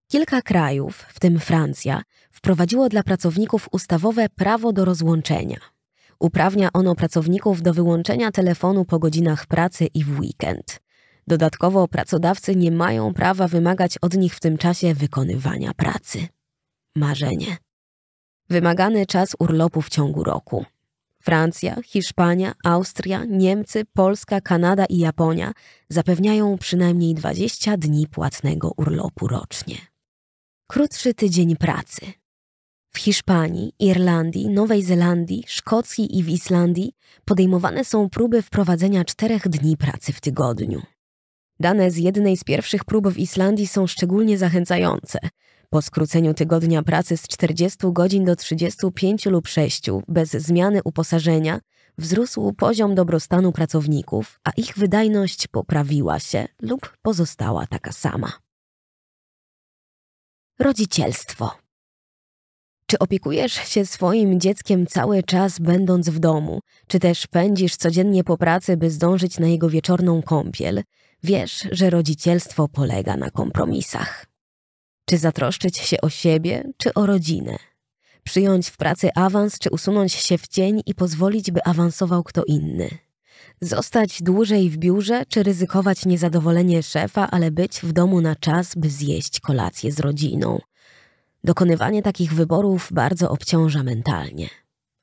Kilka krajów, w tym Francja, wprowadziło dla pracowników ustawowe prawo do rozłączenia. Uprawnia ono pracowników do wyłączenia telefonu po godzinach pracy i w weekend. Dodatkowo pracodawcy nie mają prawa wymagać od nich w tym czasie wykonywania pracy. Marzenie. Wymagany czas urlopu w ciągu roku. Francja, Hiszpania, Austria, Niemcy, Polska, Kanada i Japonia zapewniają przynajmniej 20 dni płatnego urlopu rocznie. Krótszy tydzień pracy. W Hiszpanii, Irlandii, Nowej Zelandii, Szkocji i w Islandii podejmowane są próby wprowadzenia czterech dni pracy w tygodniu. Dane z jednej z pierwszych prób w Islandii są szczególnie zachęcające. Po skróceniu tygodnia pracy z 40 godzin do 35 lub 6 bez zmiany uposażenia wzrósł poziom dobrostanu pracowników, a ich wydajność poprawiła się lub pozostała taka sama. Rodzicielstwo. Czy opiekujesz się swoim dzieckiem cały czas, będąc w domu, czy też pędzisz codziennie po pracy, by zdążyć na jego wieczorną kąpiel? Wiesz, że rodzicielstwo polega na kompromisach. Czy zatroszczyć się o siebie, czy o rodzinę? Przyjąć w pracy awans, czy usunąć się w cień i pozwolić, by awansował kto inny? Zostać dłużej w biurze, czy ryzykować niezadowolenie szefa, ale być w domu na czas, by zjeść kolację z rodziną? Dokonywanie takich wyborów bardzo obciąża mentalnie.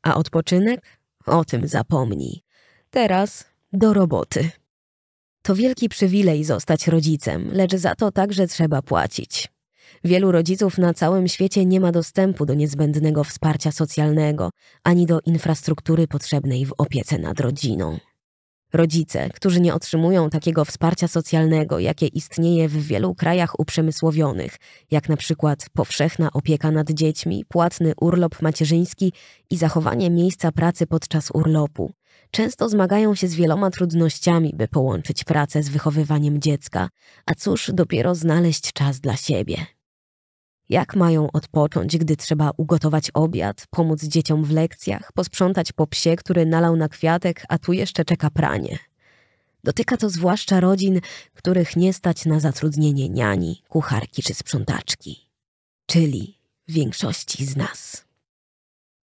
A odpoczynek? O tym zapomnij. Teraz do roboty. To wielki przywilej zostać rodzicem, lecz za to także trzeba płacić. Wielu rodziców na całym świecie nie ma dostępu do niezbędnego wsparcia socjalnego ani do infrastruktury potrzebnej w opiece nad rodziną. Rodzice, którzy nie otrzymują takiego wsparcia socjalnego, jakie istnieje w wielu krajach uprzemysłowionych, jak na przykład powszechna opieka nad dziećmi, płatny urlop macierzyński i zachowanie miejsca pracy podczas urlopu, często zmagają się z wieloma trudnościami, by połączyć pracę z wychowywaniem dziecka, a cóż dopiero znaleźć czas dla siebie. Jak mają odpocząć, gdy trzeba ugotować obiad, pomóc dzieciom w lekcjach, posprzątać po psie, który nalał na kwiatek, a tu jeszcze czeka pranie? Dotyka to zwłaszcza rodzin, których nie stać na zatrudnienie niani, kucharki czy sprzątaczki, czyli większości z nas.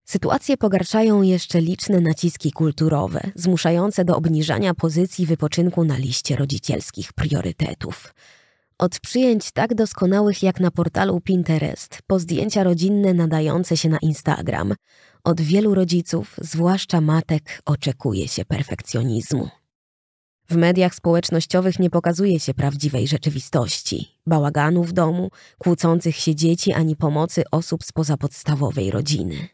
Sytuacje pogarszają jeszcze liczne naciski kulturowe, zmuszające do obniżania pozycji wypoczynku na liście rodzicielskich priorytetów – od przyjęć tak doskonałych jak na portalu Pinterest, po zdjęcia rodzinne nadające się na Instagram, od wielu rodziców, zwłaszcza matek, oczekuje się perfekcjonizmu. W mediach społecznościowych nie pokazuje się prawdziwej rzeczywistości, bałaganu w domu, kłócących się dzieci ani pomocy osób spoza podstawowej rodziny.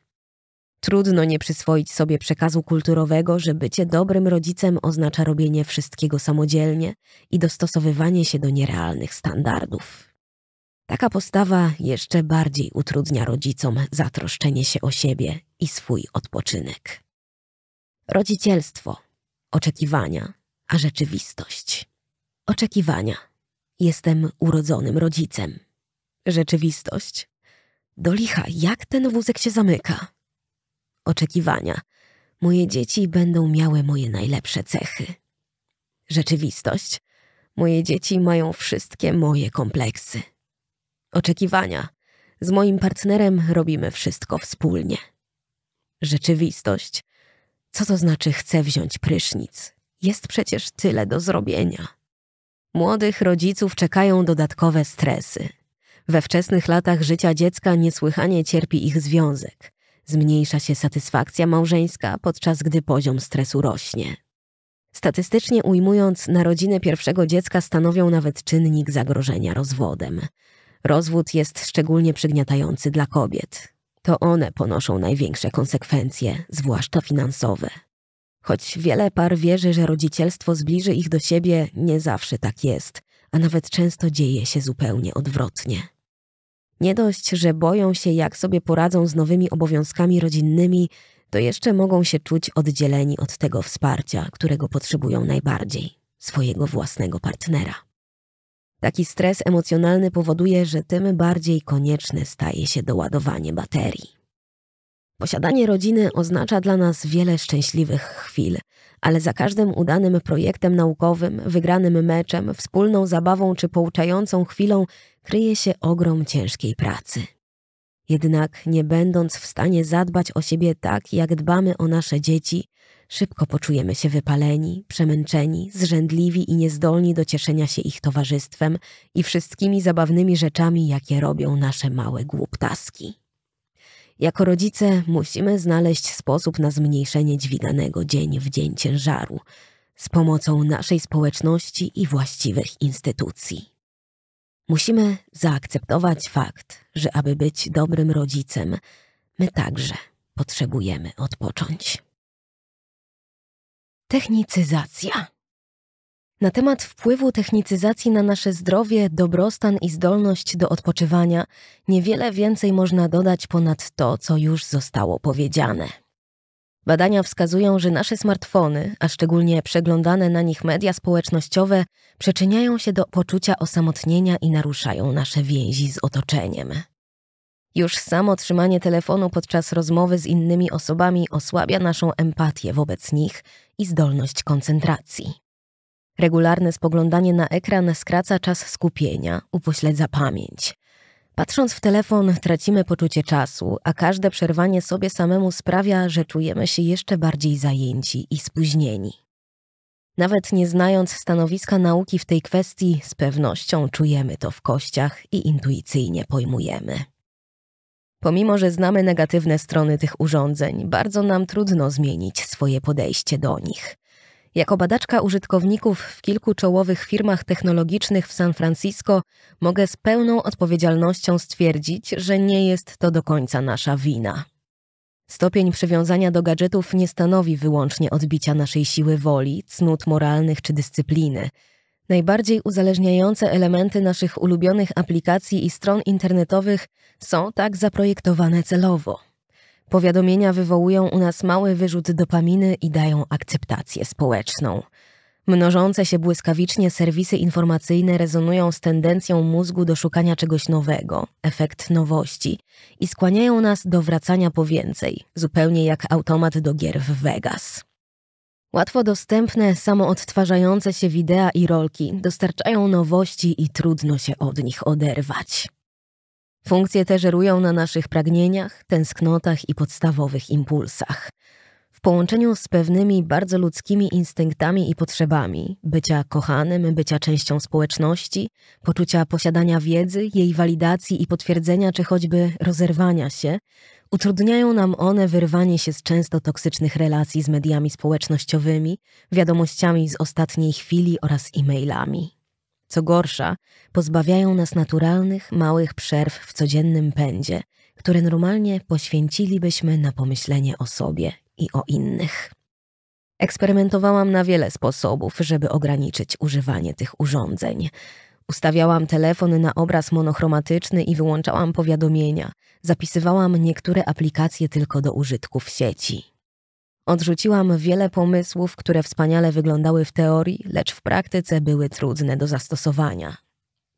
Trudno nie przyswoić sobie przekazu kulturowego, że bycie dobrym rodzicem oznacza robienie wszystkiego samodzielnie i dostosowywanie się do nierealnych standardów. Taka postawa jeszcze bardziej utrudnia rodzicom zatroszczenie się o siebie i swój odpoczynek. Rodzicielstwo, oczekiwania, a rzeczywistość. Oczekiwania. Jestem urodzonym rodzicem. Rzeczywistość. Do licha, jak ten wózek się zamyka? oczekiwania. Moje dzieci będą miały moje najlepsze cechy. Rzeczywistość. Moje dzieci mają wszystkie moje kompleksy. Oczekiwania. Z moim partnerem robimy wszystko wspólnie. Rzeczywistość. Co to znaczy chcę wziąć prysznic? Jest przecież tyle do zrobienia. Młodych rodziców czekają dodatkowe stresy. We wczesnych latach życia dziecka niesłychanie cierpi ich związek zmniejsza się satysfakcja małżeńska, podczas gdy poziom stresu rośnie. Statystycznie ujmując, narodziny pierwszego dziecka stanowią nawet czynnik zagrożenia rozwodem. Rozwód jest szczególnie przygniatający dla kobiet. To one ponoszą największe konsekwencje, zwłaszcza finansowe. Choć wiele par wierzy, że rodzicielstwo zbliży ich do siebie, nie zawsze tak jest, a nawet często dzieje się zupełnie odwrotnie. Nie dość, że boją się, jak sobie poradzą z nowymi obowiązkami rodzinnymi, to jeszcze mogą się czuć oddzieleni od tego wsparcia, którego potrzebują najbardziej swojego własnego partnera. Taki stres emocjonalny powoduje, że tym bardziej konieczne staje się doładowanie baterii. Posiadanie rodziny oznacza dla nas wiele szczęśliwych chwil, ale za każdym udanym projektem naukowym, wygranym meczem, wspólną zabawą czy pouczającą chwilą kryje się ogrom ciężkiej pracy. Jednak nie będąc w stanie zadbać o siebie tak, jak dbamy o nasze dzieci, szybko poczujemy się wypaleni, przemęczeni, zrzędliwi i niezdolni do cieszenia się ich towarzystwem i wszystkimi zabawnymi rzeczami, jakie robią nasze małe głuptaski. Jako rodzice musimy znaleźć sposób na zmniejszenie dźwiganego dzień w dzień ciężaru z pomocą naszej społeczności i właściwych instytucji. Musimy zaakceptować fakt, że aby być dobrym rodzicem, my także potrzebujemy odpocząć. Technicyzacja na temat wpływu technicyzacji na nasze zdrowie, dobrostan i zdolność do odpoczywania niewiele więcej można dodać ponad to, co już zostało powiedziane. Badania wskazują, że nasze smartfony, a szczególnie przeglądane na nich media społecznościowe, przyczyniają się do poczucia osamotnienia i naruszają nasze więzi z otoczeniem. Już samo trzymanie telefonu podczas rozmowy z innymi osobami osłabia naszą empatię wobec nich i zdolność koncentracji. Regularne spoglądanie na ekran skraca czas skupienia, upośledza pamięć. Patrząc w telefon, tracimy poczucie czasu, a każde przerwanie sobie samemu sprawia, że czujemy się jeszcze bardziej zajęci i spóźnieni. Nawet nie znając stanowiska nauki w tej kwestii, z pewnością czujemy to w kościach i intuicyjnie pojmujemy. Pomimo, że znamy negatywne strony tych urządzeń, bardzo nam trudno zmienić swoje podejście do nich. Jako badaczka użytkowników w kilku czołowych firmach technologicznych w San Francisco mogę z pełną odpowiedzialnością stwierdzić, że nie jest to do końca nasza wina. Stopień przywiązania do gadżetów nie stanowi wyłącznie odbicia naszej siły woli, cnót moralnych czy dyscypliny. Najbardziej uzależniające elementy naszych ulubionych aplikacji i stron internetowych są tak zaprojektowane celowo. Powiadomienia wywołują u nas mały wyrzut dopaminy i dają akceptację społeczną. Mnożące się błyskawicznie serwisy informacyjne rezonują z tendencją mózgu do szukania czegoś nowego, efekt nowości i skłaniają nas do wracania po więcej, zupełnie jak automat do gier w Vegas. Łatwo dostępne, samoodtwarzające się wideo i rolki dostarczają nowości i trudno się od nich oderwać. Funkcje te żerują na naszych pragnieniach, tęsknotach i podstawowych impulsach. W połączeniu z pewnymi bardzo ludzkimi instynktami i potrzebami bycia kochanym, bycia częścią społeczności, poczucia posiadania wiedzy, jej walidacji i potwierdzenia, czy choćby rozerwania się utrudniają nam one wyrwanie się z często toksycznych relacji z mediami społecznościowymi, wiadomościami z ostatniej chwili oraz e-mailami. Co gorsza, pozbawiają nas naturalnych, małych przerw w codziennym pędzie, które normalnie poświęcilibyśmy na pomyślenie o sobie i o innych. Eksperymentowałam na wiele sposobów, żeby ograniczyć używanie tych urządzeń. Ustawiałam telefon na obraz monochromatyczny i wyłączałam powiadomienia. Zapisywałam niektóre aplikacje tylko do użytków sieci. Odrzuciłam wiele pomysłów, które wspaniale wyglądały w teorii, lecz w praktyce były trudne do zastosowania.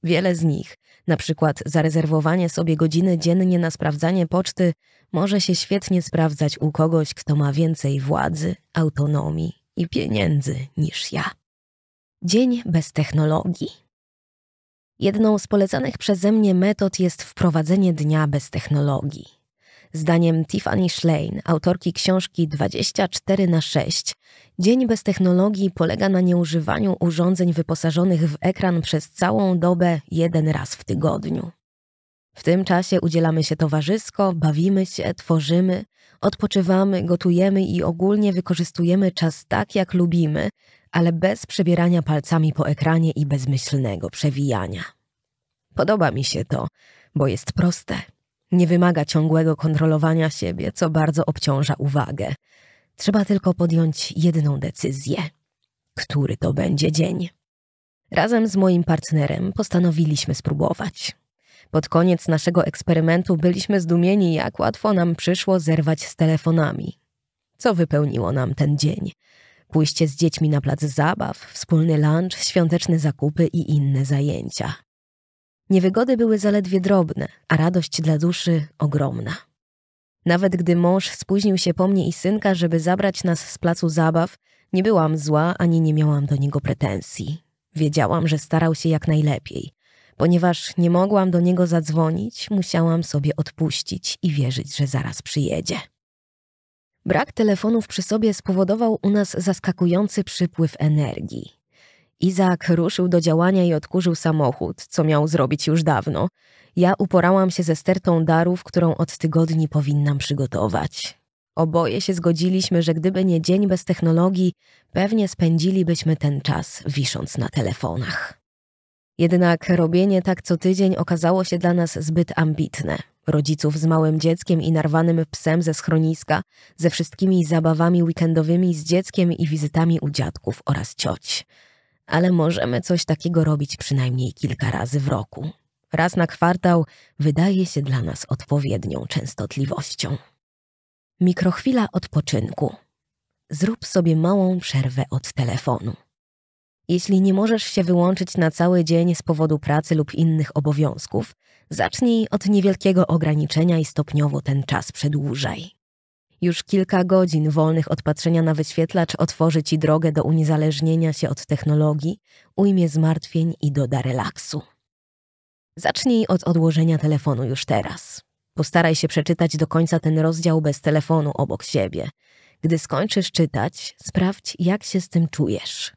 Wiele z nich, na przykład zarezerwowanie sobie godziny dziennie na sprawdzanie poczty, może się świetnie sprawdzać u kogoś, kto ma więcej władzy, autonomii i pieniędzy niż ja. Dzień bez technologii. Jedną z polecanych przeze mnie metod jest wprowadzenie dnia bez technologii. Zdaniem Tiffany Schlein, autorki książki 24 na 6, dzień bez technologii polega na nieużywaniu urządzeń wyposażonych w ekran przez całą dobę jeden raz w tygodniu. W tym czasie udzielamy się towarzysko, bawimy się, tworzymy, odpoczywamy, gotujemy i ogólnie wykorzystujemy czas tak, jak lubimy, ale bez przebierania palcami po ekranie i bezmyślnego przewijania. Podoba mi się to, bo jest proste. Nie wymaga ciągłego kontrolowania siebie, co bardzo obciąża uwagę. Trzeba tylko podjąć jedną decyzję. Który to będzie dzień? Razem z moim partnerem postanowiliśmy spróbować. Pod koniec naszego eksperymentu byliśmy zdumieni, jak łatwo nam przyszło zerwać z telefonami. Co wypełniło nam ten dzień? Pójście z dziećmi na plac zabaw, wspólny lunch, świąteczne zakupy i inne zajęcia. Niewygody były zaledwie drobne, a radość dla duszy ogromna. Nawet gdy mąż spóźnił się po mnie i synka, żeby zabrać nas z placu zabaw, nie byłam zła ani nie miałam do niego pretensji. Wiedziałam, że starał się jak najlepiej. Ponieważ nie mogłam do niego zadzwonić, musiałam sobie odpuścić i wierzyć, że zaraz przyjedzie. Brak telefonów przy sobie spowodował u nas zaskakujący przypływ energii. Izaak ruszył do działania i odkurzył samochód, co miał zrobić już dawno. Ja uporałam się ze stertą darów, którą od tygodni powinnam przygotować. Oboje się zgodziliśmy, że gdyby nie dzień bez technologii, pewnie spędzilibyśmy ten czas wisząc na telefonach. Jednak robienie tak co tydzień okazało się dla nas zbyt ambitne. Rodziców z małym dzieckiem i narwanym psem ze schroniska, ze wszystkimi zabawami weekendowymi z dzieckiem i wizytami u dziadków oraz cioć ale możemy coś takiego robić przynajmniej kilka razy w roku. Raz na kwartał wydaje się dla nas odpowiednią częstotliwością. Mikrochwila odpoczynku. Zrób sobie małą przerwę od telefonu. Jeśli nie możesz się wyłączyć na cały dzień z powodu pracy lub innych obowiązków, zacznij od niewielkiego ograniczenia i stopniowo ten czas przedłużaj. Już kilka godzin wolnych od patrzenia na wyświetlacz otworzy ci drogę do uniezależnienia się od technologii, ujmie zmartwień i doda relaksu. Zacznij od odłożenia telefonu już teraz. Postaraj się przeczytać do końca ten rozdział bez telefonu obok siebie. Gdy skończysz czytać, sprawdź, jak się z tym czujesz.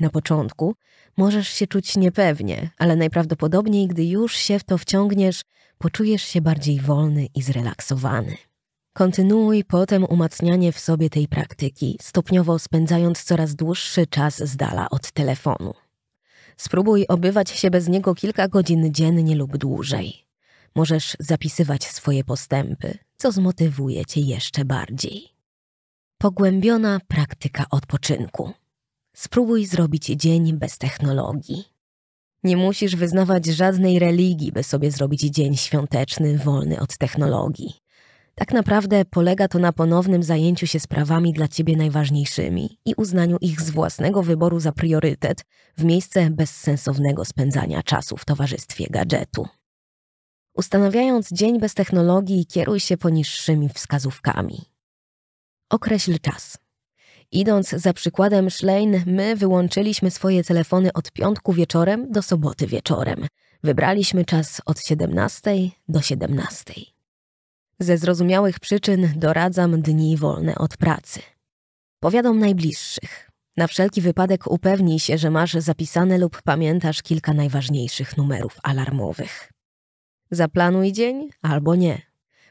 Na początku możesz się czuć niepewnie, ale najprawdopodobniej, gdy już się w to wciągniesz, poczujesz się bardziej wolny i zrelaksowany. Kontynuuj potem umacnianie w sobie tej praktyki, stopniowo spędzając coraz dłuższy czas z dala od telefonu. Spróbuj obywać się bez niego kilka godzin dziennie lub dłużej. Możesz zapisywać swoje postępy, co zmotywuje cię jeszcze bardziej. Pogłębiona praktyka odpoczynku. Spróbuj zrobić dzień bez technologii. Nie musisz wyznawać żadnej religii, by sobie zrobić dzień świąteczny, wolny od technologii. Tak naprawdę polega to na ponownym zajęciu się sprawami dla ciebie najważniejszymi i uznaniu ich z własnego wyboru za priorytet w miejsce bezsensownego spędzania czasu w towarzystwie gadżetu. Ustanawiając dzień bez technologii, kieruj się poniższymi wskazówkami. Określ czas. Idąc za przykładem Schlein, my wyłączyliśmy swoje telefony od piątku wieczorem do soboty wieczorem. Wybraliśmy czas od 17 do 17. Ze zrozumiałych przyczyn doradzam dni wolne od pracy. Powiadom najbliższych. Na wszelki wypadek upewnij się, że masz zapisane lub pamiętasz kilka najważniejszych numerów alarmowych. Zaplanuj dzień albo nie.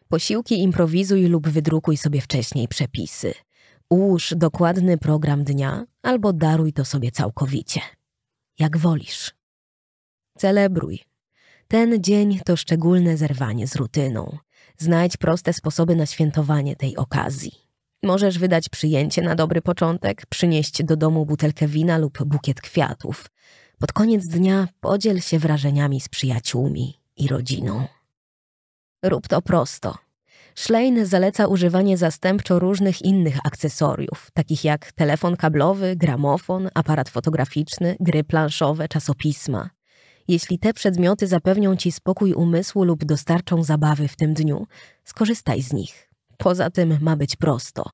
Posiłki improwizuj lub wydrukuj sobie wcześniej przepisy. Ułóż dokładny program dnia albo daruj to sobie całkowicie. Jak wolisz. Celebruj. Ten dzień to szczególne zerwanie z rutyną znajdź proste sposoby na świętowanie tej okazji. Możesz wydać przyjęcie na dobry początek, przynieść do domu butelkę wina lub bukiet kwiatów. Pod koniec dnia podziel się wrażeniami z przyjaciółmi i rodziną. Rób to prosto. Schlein zaleca używanie zastępczo różnych innych akcesoriów, takich jak telefon kablowy, gramofon, aparat fotograficzny, gry planszowe, czasopisma. Jeśli te przedmioty zapewnią ci spokój umysłu lub dostarczą zabawy w tym dniu, skorzystaj z nich. Poza tym ma być prosto.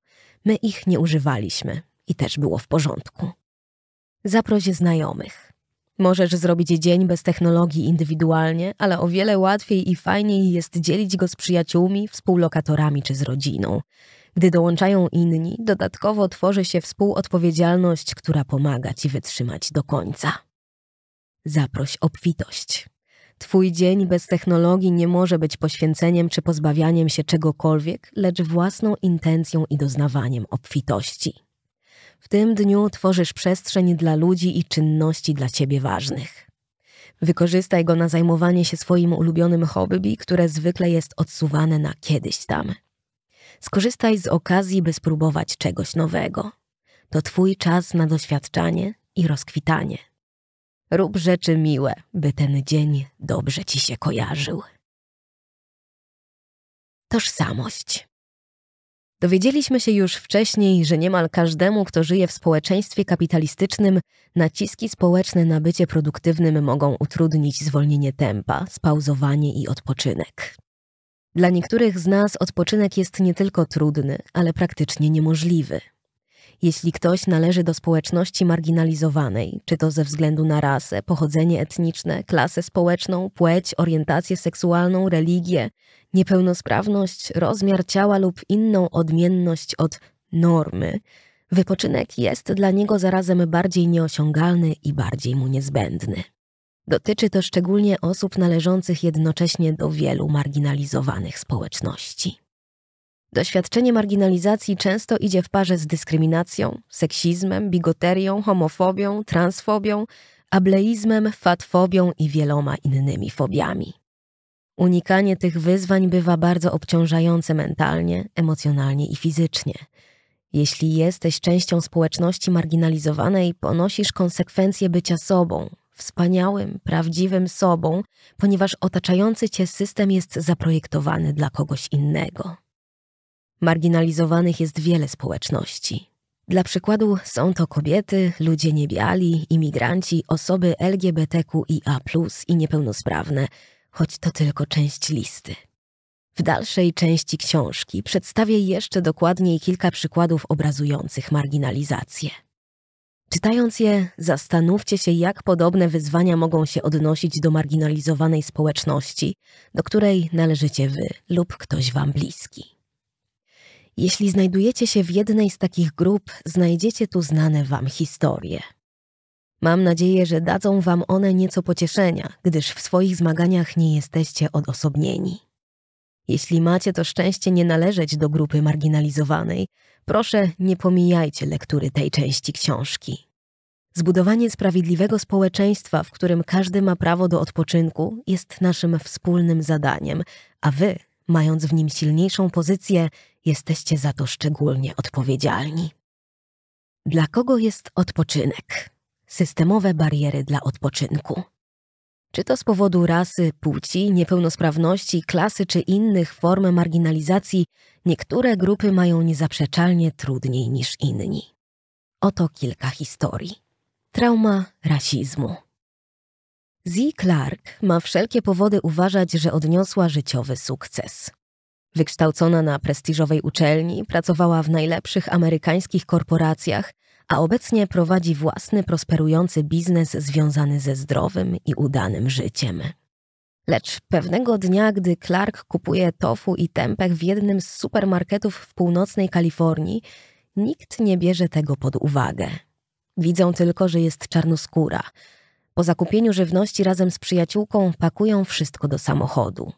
My ich nie używaliśmy i też było w porządku. Zaproś znajomych. Możesz zrobić dzień bez technologii indywidualnie, ale o wiele łatwiej i fajniej jest dzielić go z przyjaciółmi, współlokatorami czy z rodziną. Gdy dołączają inni, dodatkowo tworzy się współodpowiedzialność, która pomaga ci wytrzymać do końca zaproś obfitość. Twój dzień bez technologii nie może być poświęceniem czy pozbawianiem się czegokolwiek, lecz własną intencją i doznawaniem obfitości. W tym dniu tworzysz przestrzeń dla ludzi i czynności dla ciebie ważnych. Wykorzystaj go na zajmowanie się swoim ulubionym hobby, które zwykle jest odsuwane na kiedyś tam. Skorzystaj z okazji, by spróbować czegoś nowego. To Twój czas na doświadczanie i rozkwitanie. Rób rzeczy miłe, by ten dzień dobrze ci się kojarzył. Tożsamość. Dowiedzieliśmy się już wcześniej, że niemal każdemu, kto żyje w społeczeństwie kapitalistycznym, naciski społeczne na bycie produktywnym mogą utrudnić zwolnienie tempa, spauzowanie i odpoczynek. Dla niektórych z nas odpoczynek jest nie tylko trudny, ale praktycznie niemożliwy. Jeśli ktoś należy do społeczności marginalizowanej, czy to ze względu na rasę, pochodzenie etniczne, klasę społeczną, płeć, orientację seksualną, religię, niepełnosprawność, rozmiar ciała lub inną odmienność od normy, wypoczynek jest dla niego zarazem bardziej nieosiągalny i bardziej mu niezbędny. Dotyczy to szczególnie osób należących jednocześnie do wielu marginalizowanych społeczności. Doświadczenie marginalizacji często idzie w parze z dyskryminacją, seksizmem, bigoterią, homofobią, transfobią, ableizmem, fatfobią i wieloma innymi fobiami. Unikanie tych wyzwań bywa bardzo obciążające mentalnie, emocjonalnie i fizycznie. Jeśli jesteś częścią społeczności marginalizowanej, ponosisz konsekwencje bycia sobą, wspaniałym, prawdziwym sobą, ponieważ otaczający cię system jest zaprojektowany dla kogoś innego. Marginalizowanych jest wiele społeczności. Dla przykładu są to kobiety, ludzie niebiali, imigranci, osoby LGBTQIA i niepełnosprawne, choć to tylko część listy. W dalszej części książki przedstawię jeszcze dokładniej kilka przykładów obrazujących marginalizację. Czytając je, zastanówcie się, jak podobne wyzwania mogą się odnosić do marginalizowanej społeczności, do której należycie wy lub ktoś wam bliski. Jeśli znajdujecie się w jednej z takich grup, znajdziecie tu znane Wam historie. Mam nadzieję, że dadzą Wam one nieco pocieszenia, gdyż w swoich zmaganiach nie jesteście odosobnieni. Jeśli macie to szczęście nie należeć do grupy marginalizowanej, proszę nie pomijajcie lektury tej części książki. Zbudowanie sprawiedliwego społeczeństwa, w którym każdy ma prawo do odpoczynku, jest naszym wspólnym zadaniem, a Wy mając w nim silniejszą pozycję, jesteście za to szczególnie odpowiedzialni. Dla kogo jest odpoczynek? Systemowe bariery dla odpoczynku. Czy to z powodu rasy, płci, niepełnosprawności, klasy czy innych form marginalizacji, niektóre grupy mają niezaprzeczalnie trudniej niż inni. Oto kilka historii. Trauma rasizmu. Z. Clark ma wszelkie powody uważać, że odniosła życiowy sukces. Wykształcona na prestiżowej uczelni, pracowała w najlepszych amerykańskich korporacjach, a obecnie prowadzi własny prosperujący biznes związany ze zdrowym i udanym życiem. Lecz pewnego dnia, gdy Clark kupuje tofu i tempeh w jednym z supermarketów w północnej Kalifornii, nikt nie bierze tego pod uwagę. Widzą tylko, że jest czarnoskóra – po zakupieniu żywności razem z przyjaciółką pakują wszystko do samochodu,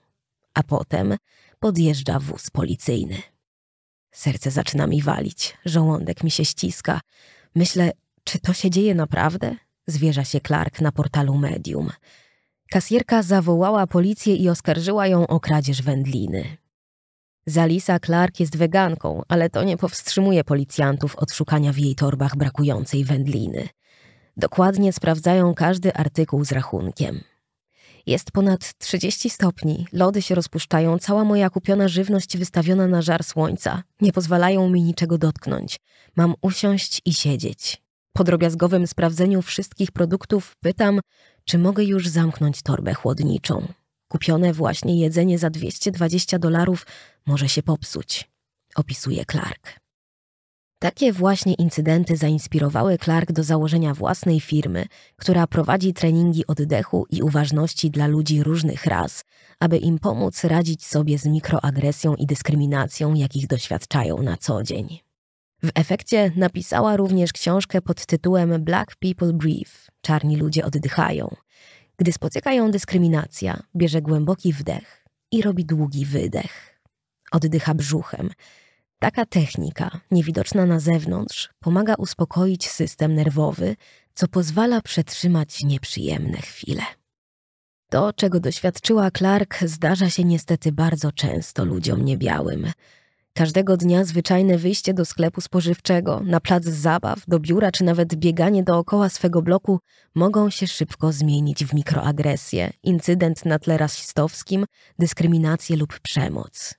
a potem podjeżdża wóz policyjny. Serce zaczyna mi walić, żołądek mi się ściska. Myślę, czy to się dzieje naprawdę? Zwierza się Clark na portalu Medium. Kasjerka zawołała policję i oskarżyła ją o kradzież wędliny. Zalisa Clark jest weganką, ale to nie powstrzymuje policjantów od szukania w jej torbach brakującej wędliny. Dokładnie sprawdzają każdy artykuł z rachunkiem. Jest ponad 30 stopni, lody się rozpuszczają, cała moja kupiona żywność wystawiona na żar słońca. Nie pozwalają mi niczego dotknąć. Mam usiąść i siedzieć. Po drobiazgowym sprawdzeniu wszystkich produktów pytam, czy mogę już zamknąć torbę chłodniczą. Kupione właśnie jedzenie za 220 dolarów może się popsuć, opisuje Clark. Takie właśnie incydenty zainspirowały Clark do założenia własnej firmy, która prowadzi treningi oddechu i uważności dla ludzi różnych ras, aby im pomóc radzić sobie z mikroagresją i dyskryminacją, jakich doświadczają na co dzień. W efekcie napisała również książkę pod tytułem Black People Breathe Czarni ludzie oddychają. Gdy spotyka ją dyskryminacja, bierze głęboki wdech i robi długi wydech. Oddycha brzuchem Taka technika, niewidoczna na zewnątrz, pomaga uspokoić system nerwowy, co pozwala przetrzymać nieprzyjemne chwile. To, czego doświadczyła Clark, zdarza się niestety bardzo często ludziom niebiałym. Każdego dnia zwyczajne wyjście do sklepu spożywczego, na plac zabaw, do biura czy nawet bieganie dookoła swego bloku mogą się szybko zmienić w mikroagresję, incydent na tle rasistowskim, dyskryminację lub przemoc.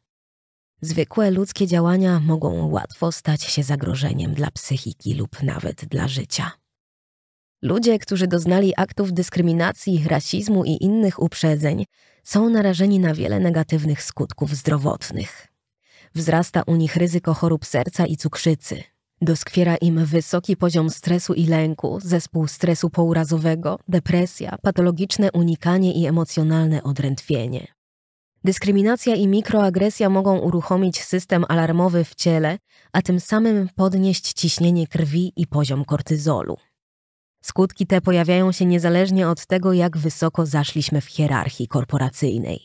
Zwykłe ludzkie działania mogą łatwo stać się zagrożeniem dla psychiki lub nawet dla życia. Ludzie, którzy doznali aktów dyskryminacji, rasizmu i innych uprzedzeń, są narażeni na wiele negatywnych skutków zdrowotnych. Wzrasta u nich ryzyko chorób serca i cukrzycy. Doskwiera im wysoki poziom stresu i lęku, zespół stresu pourazowego, depresja, patologiczne unikanie i emocjonalne odrętwienie. Dyskryminacja i mikroagresja mogą uruchomić system alarmowy w ciele, a tym samym podnieść ciśnienie krwi i poziom kortyzolu. Skutki te pojawiają się niezależnie od tego, jak wysoko zaszliśmy w hierarchii korporacyjnej.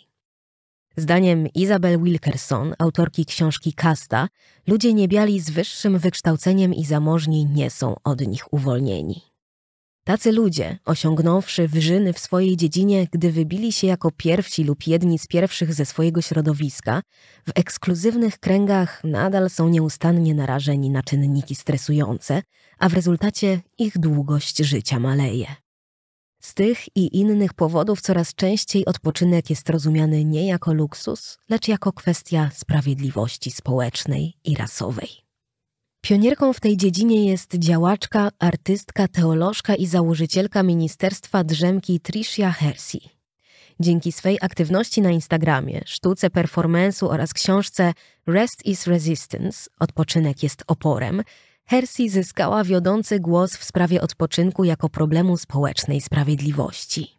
Zdaniem Izabel Wilkerson, autorki książki Kasta, ludzie niebiali z wyższym wykształceniem i zamożni nie są od nich uwolnieni. Tacy ludzie, osiągnąwszy wyżyny w swojej dziedzinie, gdy wybili się jako pierwsi lub jedni z pierwszych ze swojego środowiska, w ekskluzywnych kręgach nadal są nieustannie narażeni na czynniki stresujące, a w rezultacie ich długość życia maleje. Z tych i innych powodów coraz częściej odpoczynek jest rozumiany nie jako luksus, lecz jako kwestia sprawiedliwości społecznej i rasowej. Pionierką w tej dziedzinie jest działaczka, artystka, teolożka i założycielka Ministerstwa Drzemki Tricia Hersey. Dzięki swej aktywności na Instagramie, sztuce performance'u oraz książce Rest is Resistance – Odpoczynek jest oporem, Hersey zyskała wiodący głos w sprawie odpoczynku jako problemu społecznej sprawiedliwości.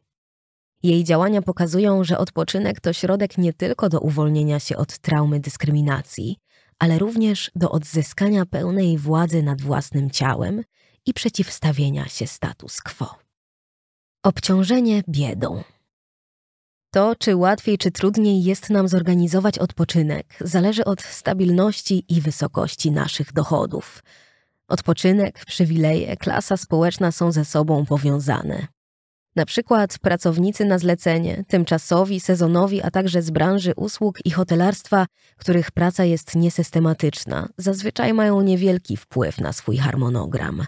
Jej działania pokazują, że odpoczynek to środek nie tylko do uwolnienia się od traumy dyskryminacji – ale również do odzyskania pełnej władzy nad własnym ciałem i przeciwstawienia się status quo. Obciążenie biedą. To, czy łatwiej czy trudniej jest nam zorganizować odpoczynek, zależy od stabilności i wysokości naszych dochodów. Odpoczynek, przywileje, klasa społeczna są ze sobą powiązane. Na przykład pracownicy na zlecenie, tymczasowi, sezonowi, a także z branży usług i hotelarstwa, których praca jest niesystematyczna, zazwyczaj mają niewielki wpływ na swój harmonogram.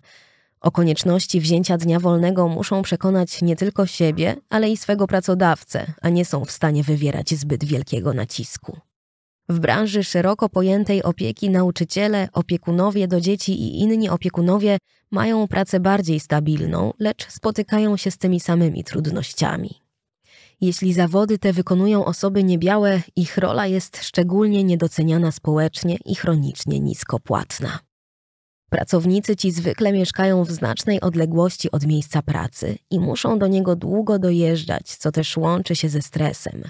O konieczności wzięcia dnia wolnego muszą przekonać nie tylko siebie, ale i swego pracodawcę, a nie są w stanie wywierać zbyt wielkiego nacisku. W branży szeroko pojętej opieki nauczyciele, opiekunowie do dzieci i inni opiekunowie mają pracę bardziej stabilną, lecz spotykają się z tymi samymi trudnościami. Jeśli zawody te wykonują osoby niebiałe, ich rola jest szczególnie niedoceniana społecznie i chronicznie niskopłatna. Pracownicy ci zwykle mieszkają w znacznej odległości od miejsca pracy i muszą do niego długo dojeżdżać, co też łączy się ze stresem.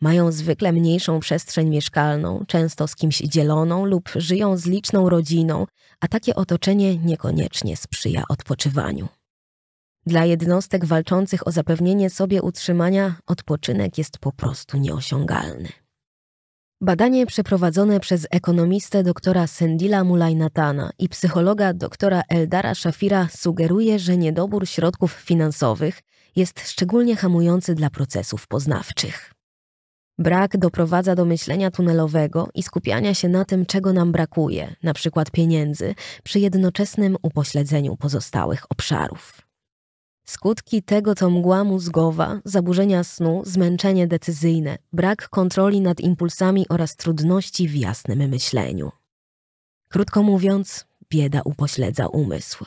Mają zwykle mniejszą przestrzeń mieszkalną, często z kimś dzieloną lub żyją z liczną rodziną, a takie otoczenie niekoniecznie sprzyja odpoczywaniu. Dla jednostek walczących o zapewnienie sobie utrzymania odpoczynek jest po prostu nieosiągalny. Badanie przeprowadzone przez ekonomistę doktora Sendila Mulajnatana i psychologa doktora Eldara Szafira sugeruje, że niedobór środków finansowych jest szczególnie hamujący dla procesów poznawczych. Brak doprowadza do myślenia tunelowego i skupiania się na tym, czego nam brakuje, na przykład pieniędzy, przy jednoczesnym upośledzeniu pozostałych obszarów. Skutki tego to mgła mózgowa, zaburzenia snu, zmęczenie decyzyjne, brak kontroli nad impulsami oraz trudności w jasnym myśleniu. Krótko mówiąc, bieda upośledza umysł.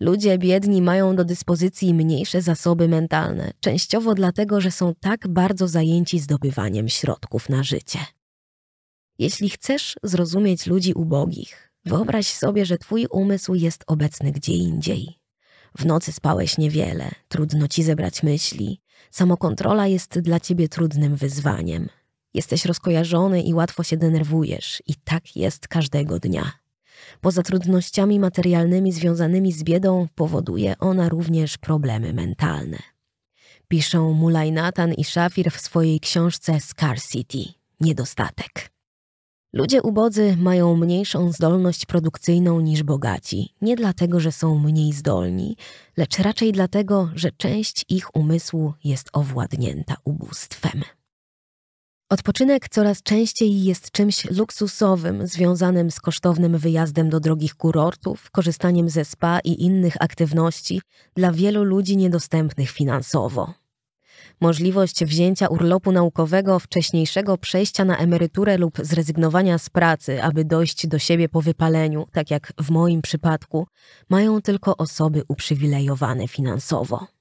Ludzie biedni mają do dyspozycji mniejsze zasoby mentalne, częściowo dlatego, że są tak bardzo zajęci zdobywaniem środków na życie. Jeśli chcesz zrozumieć ludzi ubogich, wyobraź sobie, że twój umysł jest obecny gdzie indziej. W nocy spałeś niewiele, trudno ci zebrać myśli, samokontrola jest dla ciebie trudnym wyzwaniem. Jesteś rozkojarzony i łatwo się denerwujesz, i tak jest każdego dnia. Poza trudnościami materialnymi związanymi z biedą, powoduje ona również problemy mentalne. Piszą Mulaj i Szafir w swojej książce Scarcity – Niedostatek. Ludzie ubodzy mają mniejszą zdolność produkcyjną niż bogaci, nie dlatego, że są mniej zdolni, lecz raczej dlatego, że część ich umysłu jest owładnięta ubóstwem. Odpoczynek coraz częściej jest czymś luksusowym, związanym z kosztownym wyjazdem do drogich kurortów, korzystaniem ze spa i innych aktywności dla wielu ludzi niedostępnych finansowo. Możliwość wzięcia urlopu naukowego, wcześniejszego przejścia na emeryturę lub zrezygnowania z pracy, aby dojść do siebie po wypaleniu, tak jak w moim przypadku, mają tylko osoby uprzywilejowane finansowo.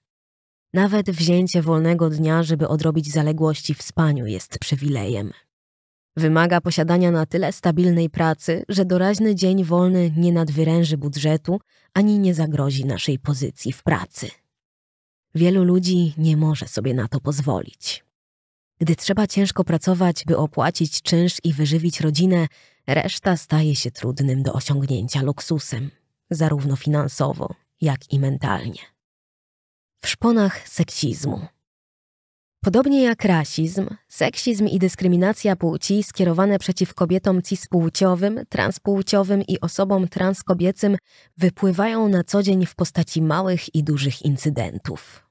Nawet wzięcie wolnego dnia, żeby odrobić zaległości w spaniu, jest przywilejem. Wymaga posiadania na tyle stabilnej pracy, że doraźny dzień wolny nie nadwyręży budżetu ani nie zagrozi naszej pozycji w pracy. Wielu ludzi nie może sobie na to pozwolić. Gdy trzeba ciężko pracować, by opłacić czynsz i wyżywić rodzinę, reszta staje się trudnym do osiągnięcia luksusem, zarówno finansowo, jak i mentalnie w szponach seksizmu. Podobnie jak rasizm, seksizm i dyskryminacja płci skierowane przeciw kobietom cispłciowym, transpłciowym i osobom transkobiecym wypływają na co dzień w postaci małych i dużych incydentów.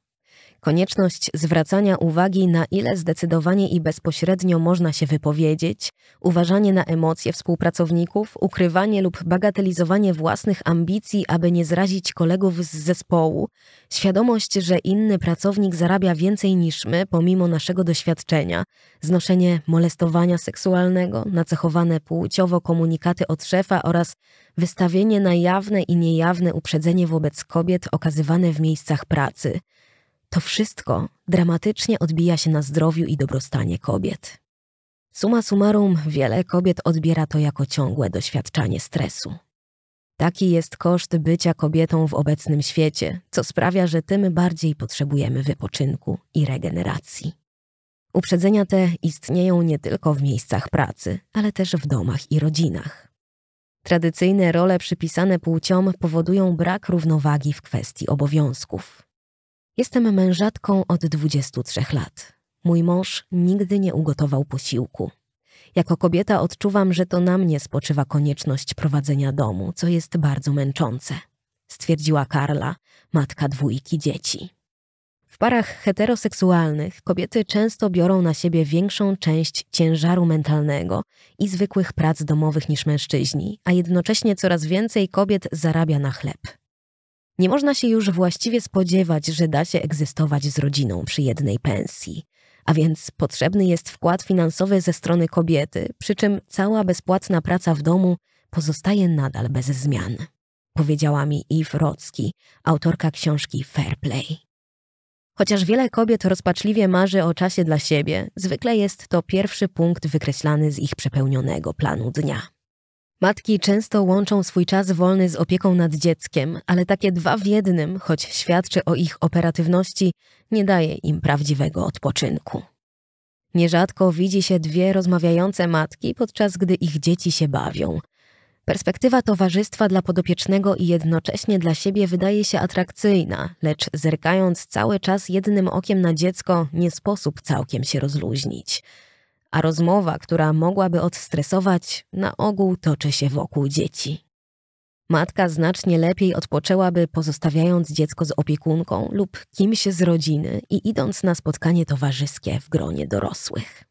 Konieczność zwracania uwagi na ile zdecydowanie i bezpośrednio można się wypowiedzieć, uważanie na emocje współpracowników, ukrywanie lub bagatelizowanie własnych ambicji, aby nie zrazić kolegów z zespołu, świadomość, że inny pracownik zarabia więcej niż my pomimo naszego doświadczenia, znoszenie molestowania seksualnego, nacechowane płciowo komunikaty od szefa oraz wystawienie na jawne i niejawne uprzedzenie wobec kobiet okazywane w miejscach pracy – to wszystko dramatycznie odbija się na zdrowiu i dobrostanie kobiet. Suma summarum, wiele kobiet odbiera to jako ciągłe doświadczanie stresu. Taki jest koszt bycia kobietą w obecnym świecie, co sprawia, że tym bardziej potrzebujemy wypoczynku i regeneracji. Uprzedzenia te istnieją nie tylko w miejscach pracy, ale też w domach i rodzinach. Tradycyjne role przypisane płciom powodują brak równowagi w kwestii obowiązków. Jestem mężatką od 23 lat. Mój mąż nigdy nie ugotował posiłku. Jako kobieta odczuwam, że to na mnie spoczywa konieczność prowadzenia domu, co jest bardzo męczące, stwierdziła Karla, matka dwójki dzieci. W parach heteroseksualnych kobiety często biorą na siebie większą część ciężaru mentalnego i zwykłych prac domowych niż mężczyźni, a jednocześnie coraz więcej kobiet zarabia na chleb. Nie można się już właściwie spodziewać, że da się egzystować z rodziną przy jednej pensji. A więc potrzebny jest wkład finansowy ze strony kobiety, przy czym cała bezpłatna praca w domu pozostaje nadal bez zmian. Powiedziała mi Iw Rocki, autorka książki Fair Play. Chociaż wiele kobiet rozpaczliwie marzy o czasie dla siebie, zwykle jest to pierwszy punkt wykreślany z ich przepełnionego planu dnia. Matki często łączą swój czas wolny z opieką nad dzieckiem, ale takie dwa w jednym, choć świadczy o ich operatywności, nie daje im prawdziwego odpoczynku. Nierzadko widzi się dwie rozmawiające matki, podczas gdy ich dzieci się bawią. Perspektywa towarzystwa dla podopiecznego i jednocześnie dla siebie wydaje się atrakcyjna, lecz zerkając cały czas jednym okiem na dziecko, nie sposób całkiem się rozluźnić a rozmowa, która mogłaby odstresować, na ogół toczy się wokół dzieci. Matka znacznie lepiej odpoczęłaby, pozostawiając dziecko z opiekunką lub kimś z rodziny i idąc na spotkanie towarzyskie w gronie dorosłych.